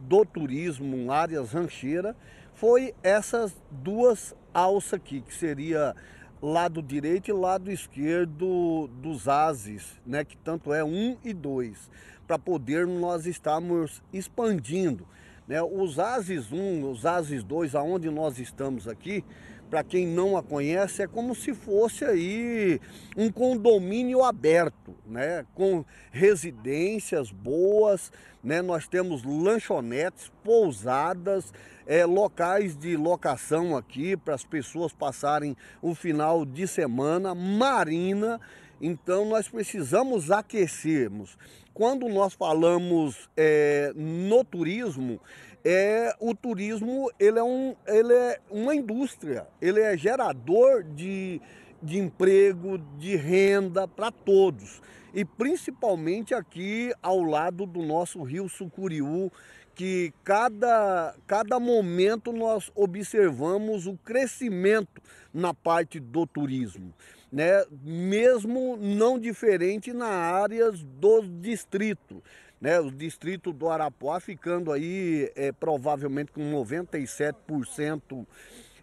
[SPEAKER 16] do turismo, áreas rancheira, foi essas duas alças aqui, que seria lado direito e lado esquerdo dos ases, né, que tanto é um e dois, para poder nós estarmos expandindo. Né? Os ases 1, os ases 2, aonde nós estamos aqui, para quem não a conhece, é como se fosse aí um condomínio aberto, né? Com residências boas, né? Nós temos lanchonetes, pousadas, é, locais de locação aqui para as pessoas passarem o final de semana, marina. Então nós precisamos aquecermos. Quando nós falamos é, no turismo, é o turismo ele é, um, ele é uma indústria, ele é gerador de, de emprego, de renda para todos. E principalmente aqui ao lado do nosso rio Sucuriú, que cada, cada momento nós observamos o crescimento na parte do turismo, né? mesmo não diferente na áreas do distrito né, o distrito do Arapuá ficando aí é, provavelmente com 97%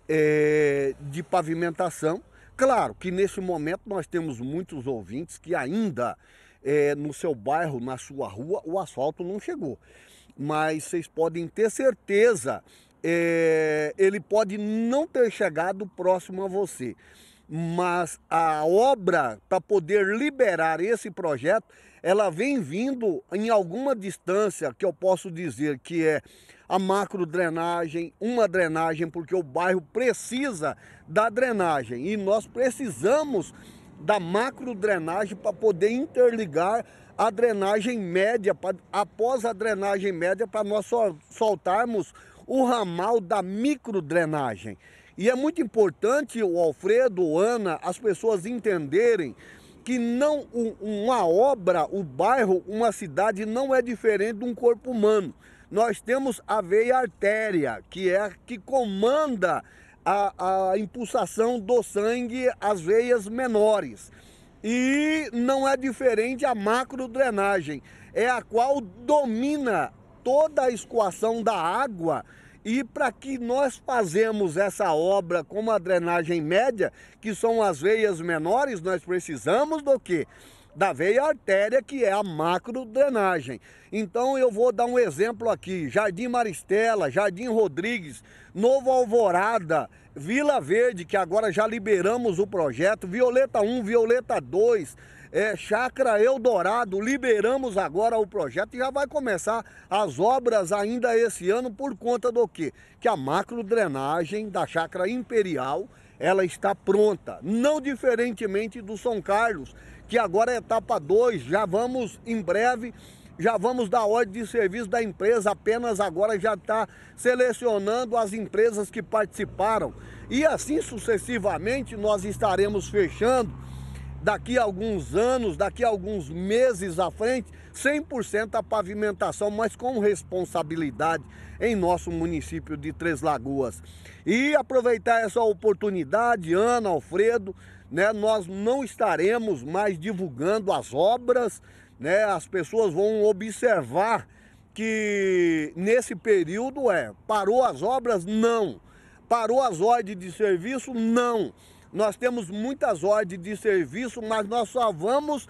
[SPEAKER 16] é, de pavimentação. Claro que nesse momento nós temos muitos ouvintes que ainda é, no seu bairro, na sua rua, o asfalto não chegou. Mas vocês podem ter certeza, é, ele pode não ter chegado próximo a você. Mas a obra, para poder liberar esse projeto, ela vem vindo em alguma distância que eu posso dizer que é a macro drenagem, uma drenagem, porque o bairro precisa da drenagem e nós precisamos da macro drenagem para poder interligar a drenagem média, pra, após a drenagem média, para nós soltarmos o ramal da micro drenagem. E é muito importante o Alfredo, Ana, as pessoas entenderem que não uma obra, o um bairro, uma cidade não é diferente de um corpo humano. Nós temos a veia artéria, que é a que comanda a, a impulsação do sangue às veias menores. E não é diferente a macrodrenagem, é a qual domina toda a escoação da água e para que nós fazemos essa obra com uma drenagem média, que são as veias menores, nós precisamos do quê? Da veia artéria, que é a macro drenagem. Então eu vou dar um exemplo aqui. Jardim Maristela, Jardim Rodrigues, Novo Alvorada, Vila Verde, que agora já liberamos o projeto, Violeta 1, Violeta 2, é, Chácara Eldorado. Liberamos agora o projeto e já vai começar as obras ainda esse ano por conta do quê? Que a macro drenagem da Chácara Imperial ela está pronta, não diferentemente do São Carlos, que agora é etapa 2, já vamos em breve já vamos dar ordem de serviço da empresa, apenas agora já está selecionando as empresas que participaram. E assim sucessivamente nós estaremos fechando daqui a alguns anos, daqui a alguns meses à frente, 100% a pavimentação, mas com responsabilidade em nosso município de Três Lagoas. E aproveitar essa oportunidade, Ana, Alfredo, né, nós não estaremos mais divulgando as obras, né, as pessoas vão observar que nesse período é parou as obras? Não. Parou as ordens de serviço? Não. Nós temos muitas ordens de serviço, mas nós só vamos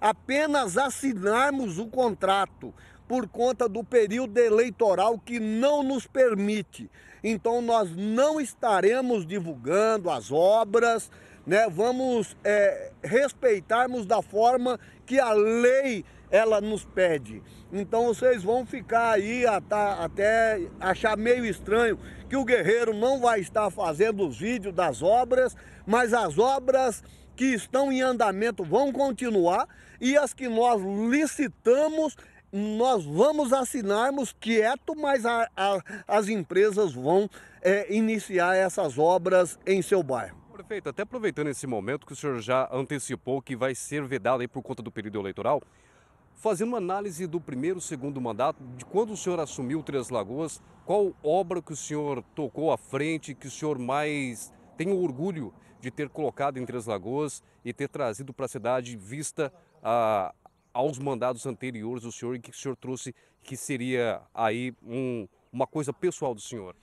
[SPEAKER 16] apenas assinarmos o contrato por conta do período eleitoral que não nos permite. Então nós não estaremos divulgando as obras, né? Vamos é, respeitarmos da forma que a lei ela nos pede. Então vocês vão ficar aí até achar meio estranho que o guerreiro não vai estar fazendo os vídeos das obras, mas as obras que estão em andamento vão continuar e as que nós licitamos nós vamos assinarmos quieto, mas a, a, as empresas vão é, iniciar essas obras em seu bairro.
[SPEAKER 2] Prefeito, até aproveitando esse momento que o senhor já antecipou que vai ser vedado aí por conta do período eleitoral, fazendo uma análise do primeiro, segundo mandato, de quando o senhor assumiu Três Lagoas, qual obra que o senhor tocou à frente, que o senhor mais tem o orgulho de ter colocado em Três Lagoas e ter trazido para a cidade vista a, ah, aos mandados anteriores do senhor e que o senhor trouxe que seria aí um, uma coisa pessoal do senhor?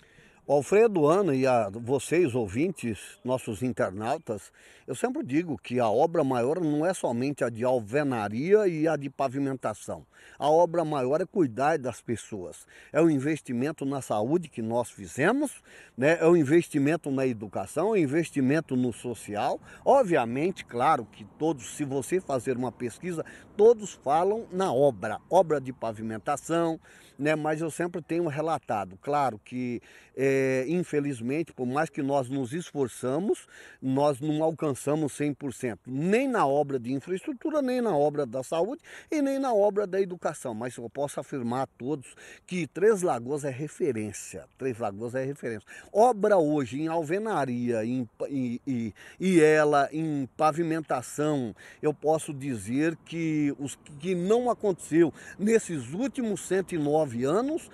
[SPEAKER 16] O Alfredo, Ana e a vocês, ouvintes, nossos internautas, eu sempre digo que a obra maior não é somente a de alvenaria e a de pavimentação. A obra maior é cuidar das pessoas. É o investimento na saúde que nós fizemos, né? é o investimento na educação, é o investimento no social. Obviamente, claro que todos, se você fazer uma pesquisa, todos falam na obra, obra de pavimentação, né? mas eu sempre tenho relatado, claro que. É, é, infelizmente, por mais que nós nos esforçamos, nós não alcançamos 100%, nem na obra de infraestrutura, nem na obra da saúde e nem na obra da educação. Mas eu posso afirmar a todos que Três Lagoas é referência. Três Lagoas é referência. Obra hoje em alvenaria em, e, e, e ela em pavimentação, eu posso dizer que os que não aconteceu nesses últimos 109 anos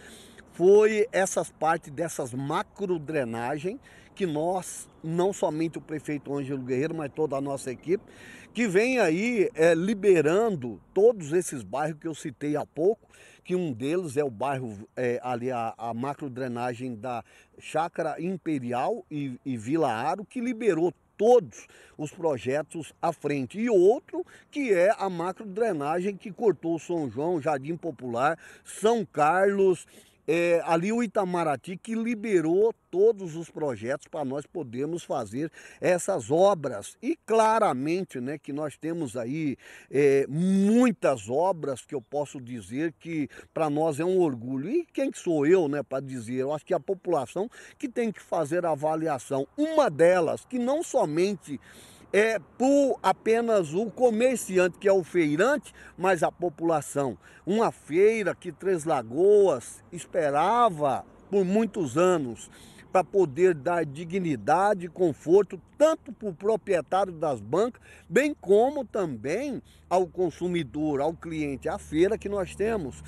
[SPEAKER 16] foi essas partes dessas macro drenagem que nós, não somente o prefeito Ângelo Guerreiro, mas toda a nossa equipe, que vem aí é, liberando todos esses bairros que eu citei há pouco, que um deles é o bairro é, ali, a, a macro drenagem da Chácara Imperial e, e Vila Aro, que liberou todos os projetos à frente. E outro que é a macro drenagem que cortou São João, Jardim Popular, São Carlos, é, ali o Itamaraty que liberou todos os projetos para nós podermos fazer essas obras. E claramente né, que nós temos aí é, muitas obras que eu posso dizer que para nós é um orgulho. E quem sou eu né, para dizer? Eu acho que a população que tem que fazer a avaliação. Uma delas, que não somente é por apenas o comerciante, que é o feirante, mas a população. Uma feira que Três Lagoas esperava por muitos anos para poder dar dignidade e conforto tanto para o proprietário das bancas, bem como também ao consumidor, ao cliente, à feira que nós temos.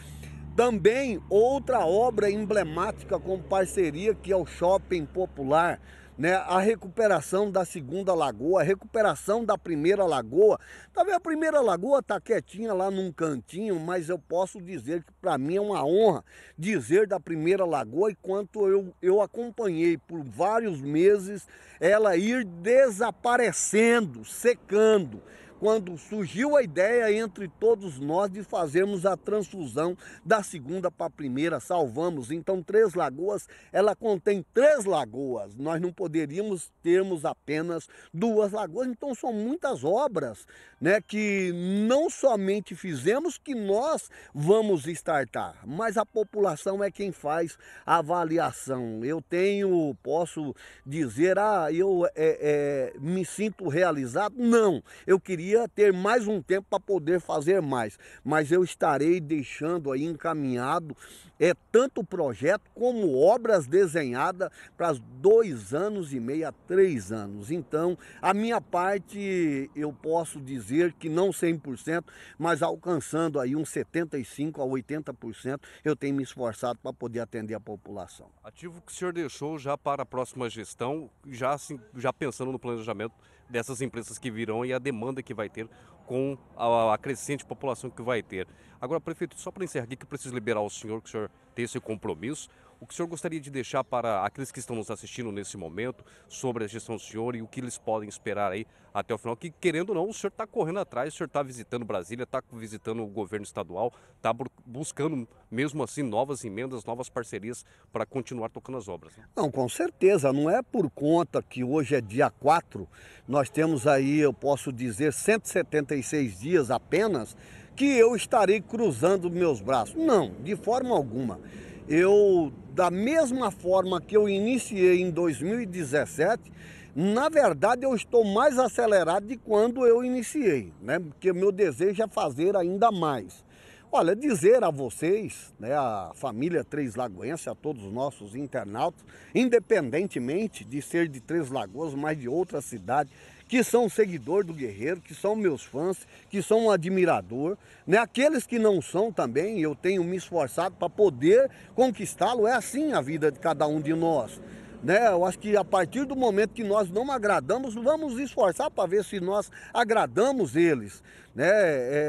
[SPEAKER 16] Também outra obra emblemática com parceria que é o Shopping Popular né, a recuperação da segunda lagoa, a recuperação da primeira lagoa. Talvez a primeira lagoa está quietinha lá num cantinho, mas eu posso dizer que para mim é uma honra dizer da primeira lagoa e quanto eu, eu acompanhei por vários meses ela ir desaparecendo, secando quando surgiu a ideia entre todos nós de fazermos a transfusão da segunda para a primeira, salvamos. Então, Três Lagoas, ela contém três lagoas. Nós não poderíamos termos apenas duas lagoas. Então, são muitas obras né, que não somente fizemos, que nós vamos startar, mas a população é quem faz a avaliação. Eu tenho, posso dizer, ah, eu é, é, me sinto realizado? Não, eu queria queria ter mais um tempo para poder fazer mais, mas eu estarei deixando aí encaminhado é tanto o projeto como obras desenhadas para dois anos e meio a três anos. Então, a minha parte eu posso dizer que não 100%, mas alcançando aí uns 75 a 80%, eu tenho me esforçado para poder atender a população.
[SPEAKER 2] Ativo que o senhor deixou já para a próxima gestão, já, assim, já pensando no planejamento dessas empresas que virão e a demanda que vai ter com a, a crescente população que vai ter. Agora, prefeito, só para encerrar aqui que eu preciso liberar o senhor, que o senhor tem esse compromisso. O que o senhor gostaria de deixar para aqueles que estão nos assistindo nesse momento sobre a gestão do senhor e o que eles podem esperar aí até o final? Que, querendo ou não, o senhor está correndo atrás, o senhor está visitando Brasília, está visitando o governo estadual, está buscando, mesmo assim, novas emendas, novas parcerias para continuar tocando as obras. Né?
[SPEAKER 16] Não, com certeza. Não é por conta que hoje é dia 4, nós temos aí, eu posso dizer, 176 dias apenas que eu estarei cruzando meus braços. Não, de forma alguma. Eu, da mesma forma que eu iniciei em 2017, na verdade eu estou mais acelerado de quando eu iniciei, né? Porque meu desejo é fazer ainda mais. Olha, dizer a vocês, né, a família Três Lagoense, a todos os nossos internautas, independentemente de ser de Três Lagoas, mas de outra cidade, que são seguidor do guerreiro, que são meus fãs, que são um admirador, né? Aqueles que não são também, eu tenho me esforçado para poder conquistá-lo. É assim a vida de cada um de nós. Né? Eu acho que a partir do momento que nós não agradamos, vamos esforçar para ver se nós agradamos eles, né?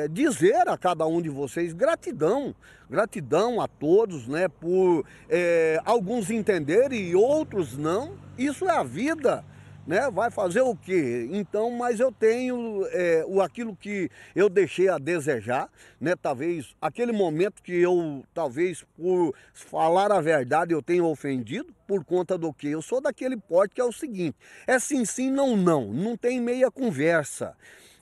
[SPEAKER 16] É, dizer a cada um de vocês gratidão, gratidão a todos, né? Por é, alguns entenderem e outros não. Isso é a vida né? Vai fazer o quê? Então, mas eu tenho é, o aquilo que eu deixei a desejar, né? Talvez aquele momento que eu, talvez por falar a verdade, eu tenho ofendido por conta do que eu sou daquele porte que é o seguinte: é sim, sim, não, não, não tem meia conversa.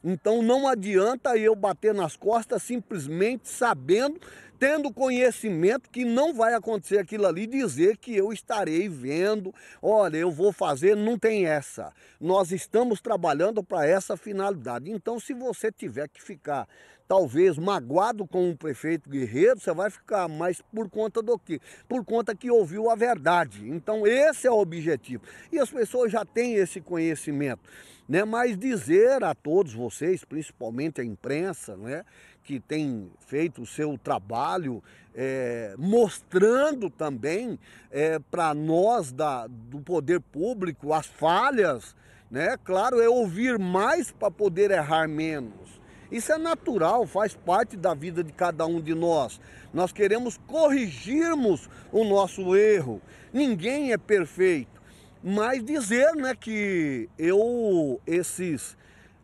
[SPEAKER 16] Então não adianta eu bater nas costas simplesmente sabendo, tendo conhecimento que não vai acontecer aquilo ali, dizer que eu estarei vendo, olha, eu vou fazer, não tem essa. Nós estamos trabalhando para essa finalidade. Então se você tiver que ficar talvez magoado com um prefeito guerreiro, você vai ficar, mas por conta do quê? Por conta que ouviu a verdade. Então esse é o objetivo. E as pessoas já têm esse conhecimento, né? Mas dizer a todos vocês, principalmente a imprensa, né? que tem feito o seu trabalho, é, mostrando também é, para nós da, do poder público as falhas, né? Claro, é ouvir mais para poder errar menos. Isso é natural, faz parte da vida de cada um de nós. Nós queremos corrigirmos o nosso erro. Ninguém é perfeito. Mas dizer né, que eu, esses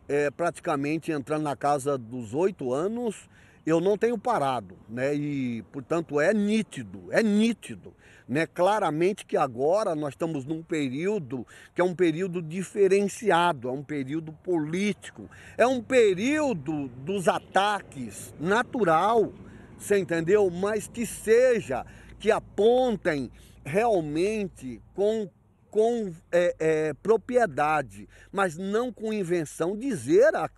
[SPEAKER 16] é, praticamente entrando na casa dos oito anos, eu não tenho parado, né? E, portanto, é nítido, é nítido, né? Claramente que agora nós estamos num período que é um período diferenciado, é um período político, é um período dos ataques natural, você entendeu? Mas que seja que apontem realmente com com é, é, propriedade, mas não com invenção, dizer à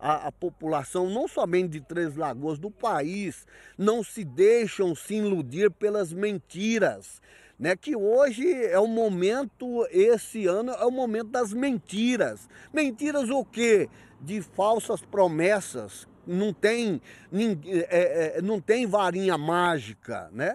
[SPEAKER 16] a, a, população, não somente de Três Lagoas, do país, não se deixam se iludir pelas mentiras. Né, que hoje é o momento, esse ano é o momento das mentiras. Mentiras o quê? De falsas promessas. Não tem, é, é, não tem varinha mágica, né?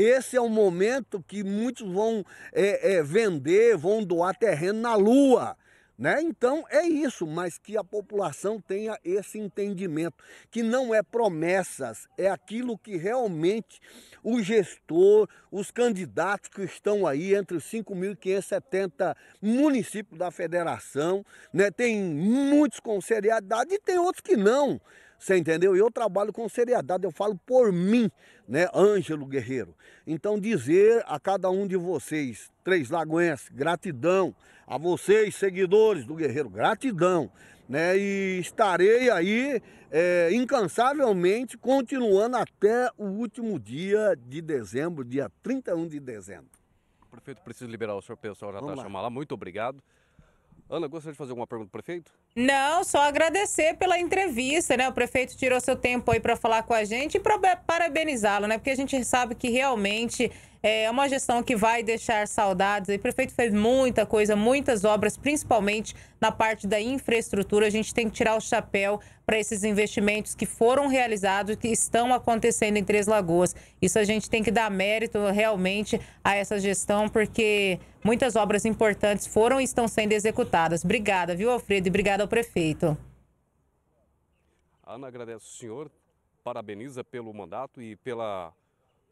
[SPEAKER 16] Esse é o momento que muitos vão é, é, vender, vão doar terreno na lua. Né? Então é isso, mas que a população tenha esse entendimento, que não é promessas, é aquilo que realmente o gestor, os candidatos que estão aí entre os 5.570 municípios da federação, né? tem muitos com seriedade e tem outros que não. Você entendeu? Eu trabalho com seriedade, eu falo por mim, né, Ângelo Guerreiro. Então, dizer a cada um de vocês, Três Lagoenses, gratidão. A vocês, seguidores do Guerreiro, gratidão. Né? E estarei aí é, incansavelmente continuando até o último dia de dezembro, dia 31
[SPEAKER 2] de dezembro. Prefeito, preciso liberar o senhor pessoal, já está chamando lá. Muito obrigado. Ana, gostaria de fazer alguma pergunta para o prefeito?
[SPEAKER 4] Não, só agradecer pela entrevista, né? O prefeito tirou seu tempo aí para falar com a gente e para parabenizá-lo, né? Porque a gente sabe que realmente é, é uma gestão que vai deixar saudades. O prefeito fez muita coisa, muitas obras, principalmente na parte da infraestrutura. A gente tem que tirar o chapéu para esses investimentos que foram realizados, que estão acontecendo em Três Lagoas. Isso a gente tem que dar mérito realmente a essa gestão, porque muitas obras importantes foram e estão sendo executadas. Obrigada, viu, Alfredo? E obrigada ao ao prefeito.
[SPEAKER 2] Ana, agradeço o senhor, parabeniza pelo mandato e pela,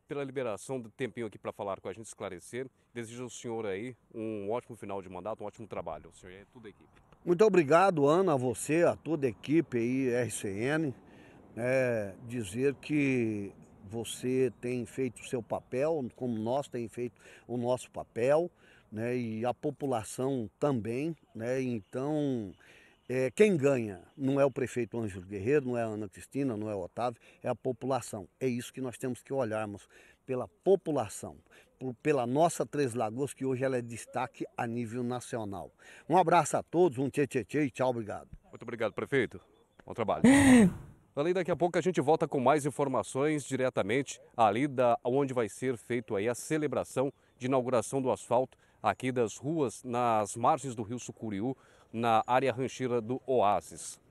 [SPEAKER 2] pela liberação do tempinho aqui para falar com a gente, esclarecer. Desejo ao senhor aí um ótimo final de mandato, um ótimo trabalho. O senhor e é toda a equipe.
[SPEAKER 16] Muito obrigado, Ana, a você, a toda a equipe aí, RCN. É, né? dizer que você tem feito o seu papel, como nós temos feito o nosso papel, né, e a população também. Né, então, é, quem ganha não é o prefeito Ângelo Guerreiro, não é a Ana Cristina, não é o Otávio, é a população. É isso que nós temos que olharmos pela população, por, pela nossa Três Lagoas, que hoje ela é destaque a nível nacional. Um abraço a todos, um tchê, tchê, tchê e tchau, obrigado.
[SPEAKER 2] Muito obrigado, prefeito. Bom trabalho. além daqui a pouco a gente volta com mais informações diretamente ali da onde vai ser feito aí a celebração de inauguração do asfalto aqui das ruas nas margens do Rio Sucuriú na área ranchira do Oasis.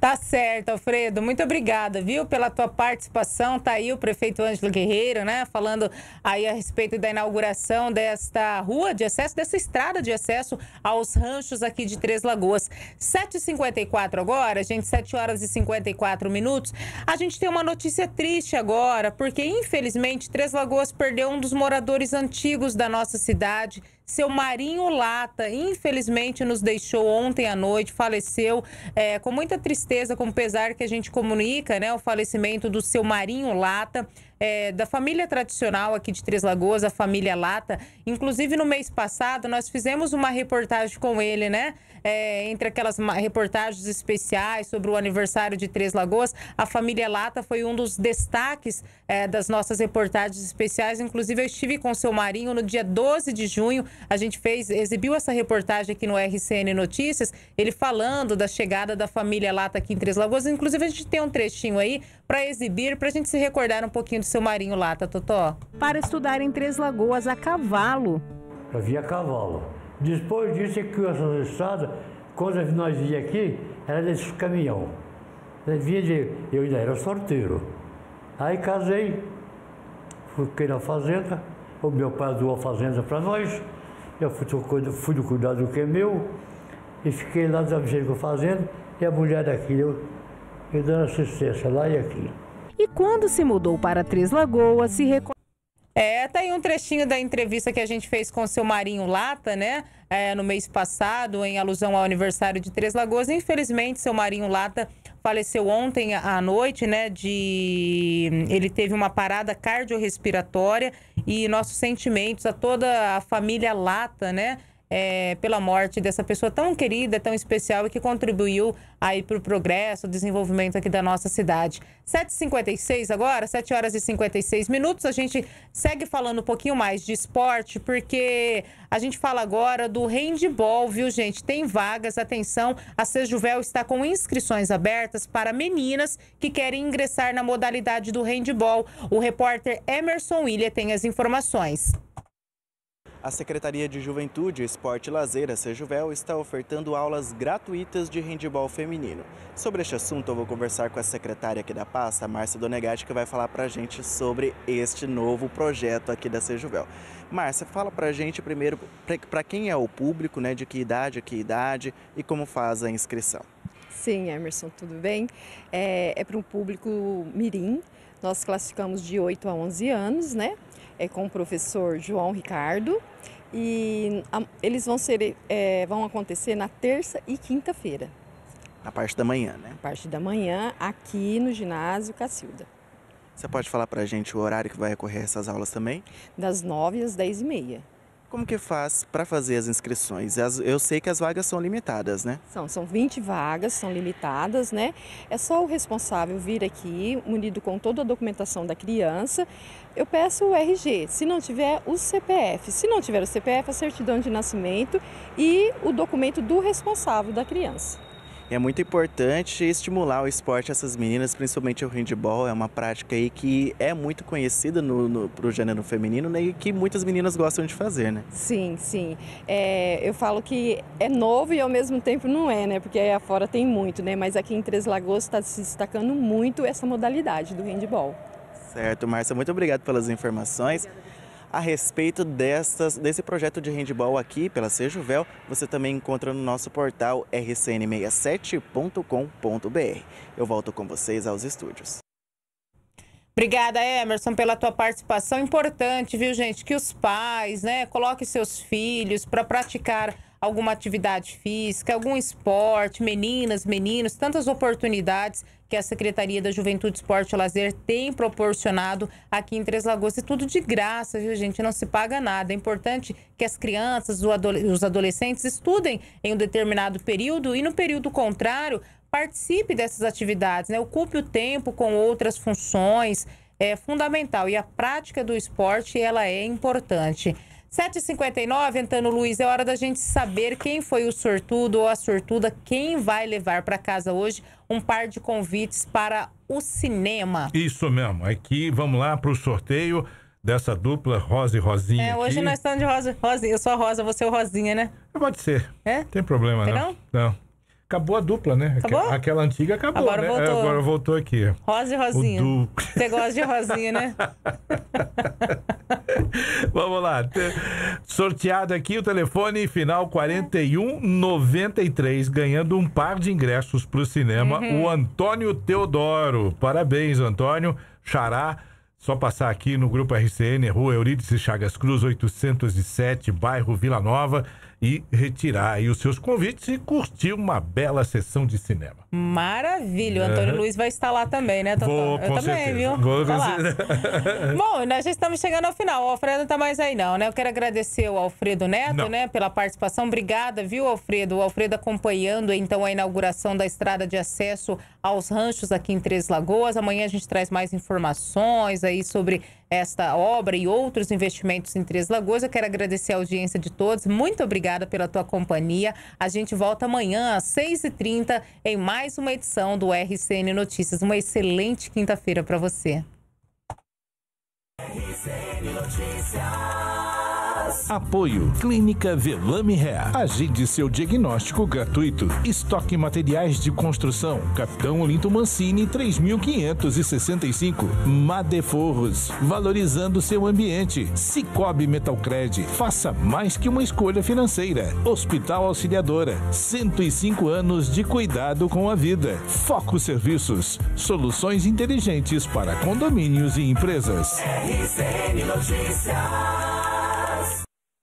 [SPEAKER 4] Tá certo, Alfredo. Muito obrigada, viu, pela tua participação. Tá aí o prefeito Ângelo Guerreiro, né, falando aí a respeito da inauguração desta rua de acesso, dessa estrada de acesso aos ranchos aqui de Três Lagoas. 7h54 agora, gente, 7 horas e 54 minutos. A gente tem uma notícia triste agora, porque infelizmente Três Lagoas perdeu um dos moradores antigos da nossa cidade. Seu Marinho Lata, infelizmente, nos deixou ontem à noite, faleceu é, com muita tristeza, com pesar que a gente comunica, né? O falecimento do seu Marinho Lata é, da família tradicional aqui de Três Lagoas, a família Lata. Inclusive, no mês passado, nós fizemos uma reportagem com ele, né? É, entre aquelas reportagens especiais sobre o aniversário de Três Lagoas, a família Lata foi um dos destaques é, das nossas reportagens especiais. Inclusive, eu estive com seu Marinho no dia 12 de junho. A gente fez, exibiu essa reportagem aqui no RCN Notícias, ele falando da chegada da família Lata aqui em Três Lagoas. Inclusive, a gente tem um trechinho aí para exibir, para a gente se recordar um pouquinho do seu marinho lá, tá, Totó? Para estudar em Três Lagoas a cavalo.
[SPEAKER 10] Eu via a cavalo. Depois disso, é que essa estrada, quando nós via aqui, era desse caminhão. Eu via de, eu ainda era sorteiro. Aí casei, fiquei na fazenda, o meu pai doou a fazenda para nós, eu fui, fui do cuidado do que é meu, e fiquei lá da com a fazenda, e a mulher daquilo e dando assistência lá e aqui.
[SPEAKER 4] E quando se mudou para Três Lagoas, se reconheceu. É, tá aí um trechinho da entrevista que a gente fez com o seu Marinho Lata, né? É, no mês passado, em alusão ao aniversário de Três Lagoas. Infelizmente, seu Marinho Lata faleceu ontem à noite, né? De ele teve uma parada cardiorrespiratória e nossos sentimentos a toda a família Lata, né? é, pela morte dessa pessoa tão querida, tão especial e que contribuiu aí para o progresso, desenvolvimento aqui da nossa cidade. 7h56 agora, 7 horas e 56 minutos, a gente segue falando um pouquinho mais de esporte, porque a gente fala agora do handball, viu gente? Tem vagas, atenção, a Sejuvel está com inscrições abertas para meninas que querem ingressar na modalidade do handball. O repórter Emerson William tem as informações.
[SPEAKER 6] A Secretaria de Juventude, Esporte e Lazer, a Sejuvel, está ofertando aulas gratuitas de handebol feminino. Sobre este assunto, eu vou conversar com a secretária aqui da pasta, Márcia Donegatti, que vai falar para a gente sobre este novo projeto aqui da Sejuvel. Márcia, fala para a gente primeiro, para quem é o público, né, de que idade, que idade e como faz a inscrição.
[SPEAKER 7] Sim, Emerson, tudo bem? É, é para um público mirim, nós classificamos de 8 a 11 anos, né? é, com o professor João Ricardo e a, eles vão, ser, é, vão acontecer na terça e quinta-feira.
[SPEAKER 6] Na parte da manhã, né? Na
[SPEAKER 7] parte da manhã, aqui no ginásio Cacilda.
[SPEAKER 6] Você pode falar para a gente o horário que vai ocorrer essas aulas também?
[SPEAKER 7] Das nove às dez e meia.
[SPEAKER 6] Como que faz para fazer as inscrições? Eu sei que as vagas são limitadas, né?
[SPEAKER 7] São, são 20 vagas, são limitadas, né? É só o responsável vir aqui, munido com toda a documentação da criança, eu peço o RG, se não tiver, o CPF. Se não tiver o CPF, a certidão de nascimento e o documento do responsável da criança.
[SPEAKER 6] É muito importante estimular o esporte essas meninas, principalmente o handball, é uma prática aí que é muito conhecida no, no pro gênero feminino né, e que muitas meninas gostam de fazer, né?
[SPEAKER 7] Sim, sim. É, eu falo que é novo e ao mesmo tempo não é, né? Porque aí afora tem muito, né? Mas aqui em Três Lagoas está se destacando muito essa modalidade do handball.
[SPEAKER 6] Certo, Márcia, muito obrigado pelas informações. A respeito dessas, desse projeto de handball aqui pela Sejuvel, você também encontra no nosso portal rcn67.com.br. Eu volto com vocês aos
[SPEAKER 4] estúdios. Obrigada, Emerson, pela tua participação. Importante, viu, gente, que os pais, né, coloquem seus filhos para praticar alguma atividade física, algum esporte, meninas, meninos, tantas oportunidades que a Secretaria da Juventude, Esporte e Lazer tem proporcionado aqui em Três Lagoas. E tudo de graça, viu, gente? Não se paga nada. É importante que as crianças, os adolescentes estudem em um determinado período e, no período contrário, participe dessas atividades, né? Ocupe o tempo com outras funções. É fundamental e a prática do esporte ela é importante. 7h59, Antônio Luiz, é hora da gente saber quem foi o sortudo ou a sortuda, quem vai levar para casa hoje um par de convites para o cinema.
[SPEAKER 8] Isso mesmo. Aqui, vamos lá para o sorteio dessa dupla Rosa e Rosinha. É, hoje aqui. nós
[SPEAKER 4] estamos de Rosa. Rosinha, eu sou a Rosa, você é o Rosinha, né? Pode ser. É?
[SPEAKER 8] Tem problema, não? Não. não.
[SPEAKER 4] Acabou a dupla, né? Acabou?
[SPEAKER 8] Aquela antiga acabou, Agora né? Voltou. Agora voltou aqui.
[SPEAKER 4] Rosa e Rosinha. Du... Você gosta de Rosinha, né?
[SPEAKER 8] Vamos lá. Sorteado aqui o telefone final 4193, ganhando um par de ingressos para o cinema, uhum. o Antônio Teodoro. Parabéns, Antônio. Xará. Só passar aqui no grupo RCN, Rua Eurídice Chagas Cruz, 807, bairro Vila Nova e retirar os seus convites e curtir uma bela sessão de cinema.
[SPEAKER 4] Maravilha, o Antônio uhum. Luiz vai estar lá também, né, Totó? Vou, Eu também, viu? Vou, tá lá. Bom, nós né, já estamos chegando ao final. O Alfredo não tá mais aí, não, né? Eu quero agradecer o Alfredo Neto, não. né, pela participação. Obrigada, viu, Alfredo? O Alfredo acompanhando, então, a inauguração da estrada de acesso aos ranchos aqui em Três Lagoas. Amanhã a gente traz mais informações aí sobre esta obra e outros investimentos em Três Lagoas. Eu quero agradecer a audiência de todos. Muito obrigada pela tua companhia. A gente volta amanhã às 6h30 em mais uma edição do RCN Notícias. Uma excelente quinta-feira para você. RCN
[SPEAKER 8] Notícias. Apoio Clínica Velame Ré. Agende seu diagnóstico gratuito. Estoque materiais de construção. Capitão Olinto Mancini 3565. Madeforros. Valorizando seu ambiente. Cicobi Metalcred. Faça mais que uma escolha financeira. Hospital Auxiliadora. 105 anos de cuidado com a vida. Foco Serviços. Soluções inteligentes para condomínios e empresas.
[SPEAKER 13] RCN Notícias.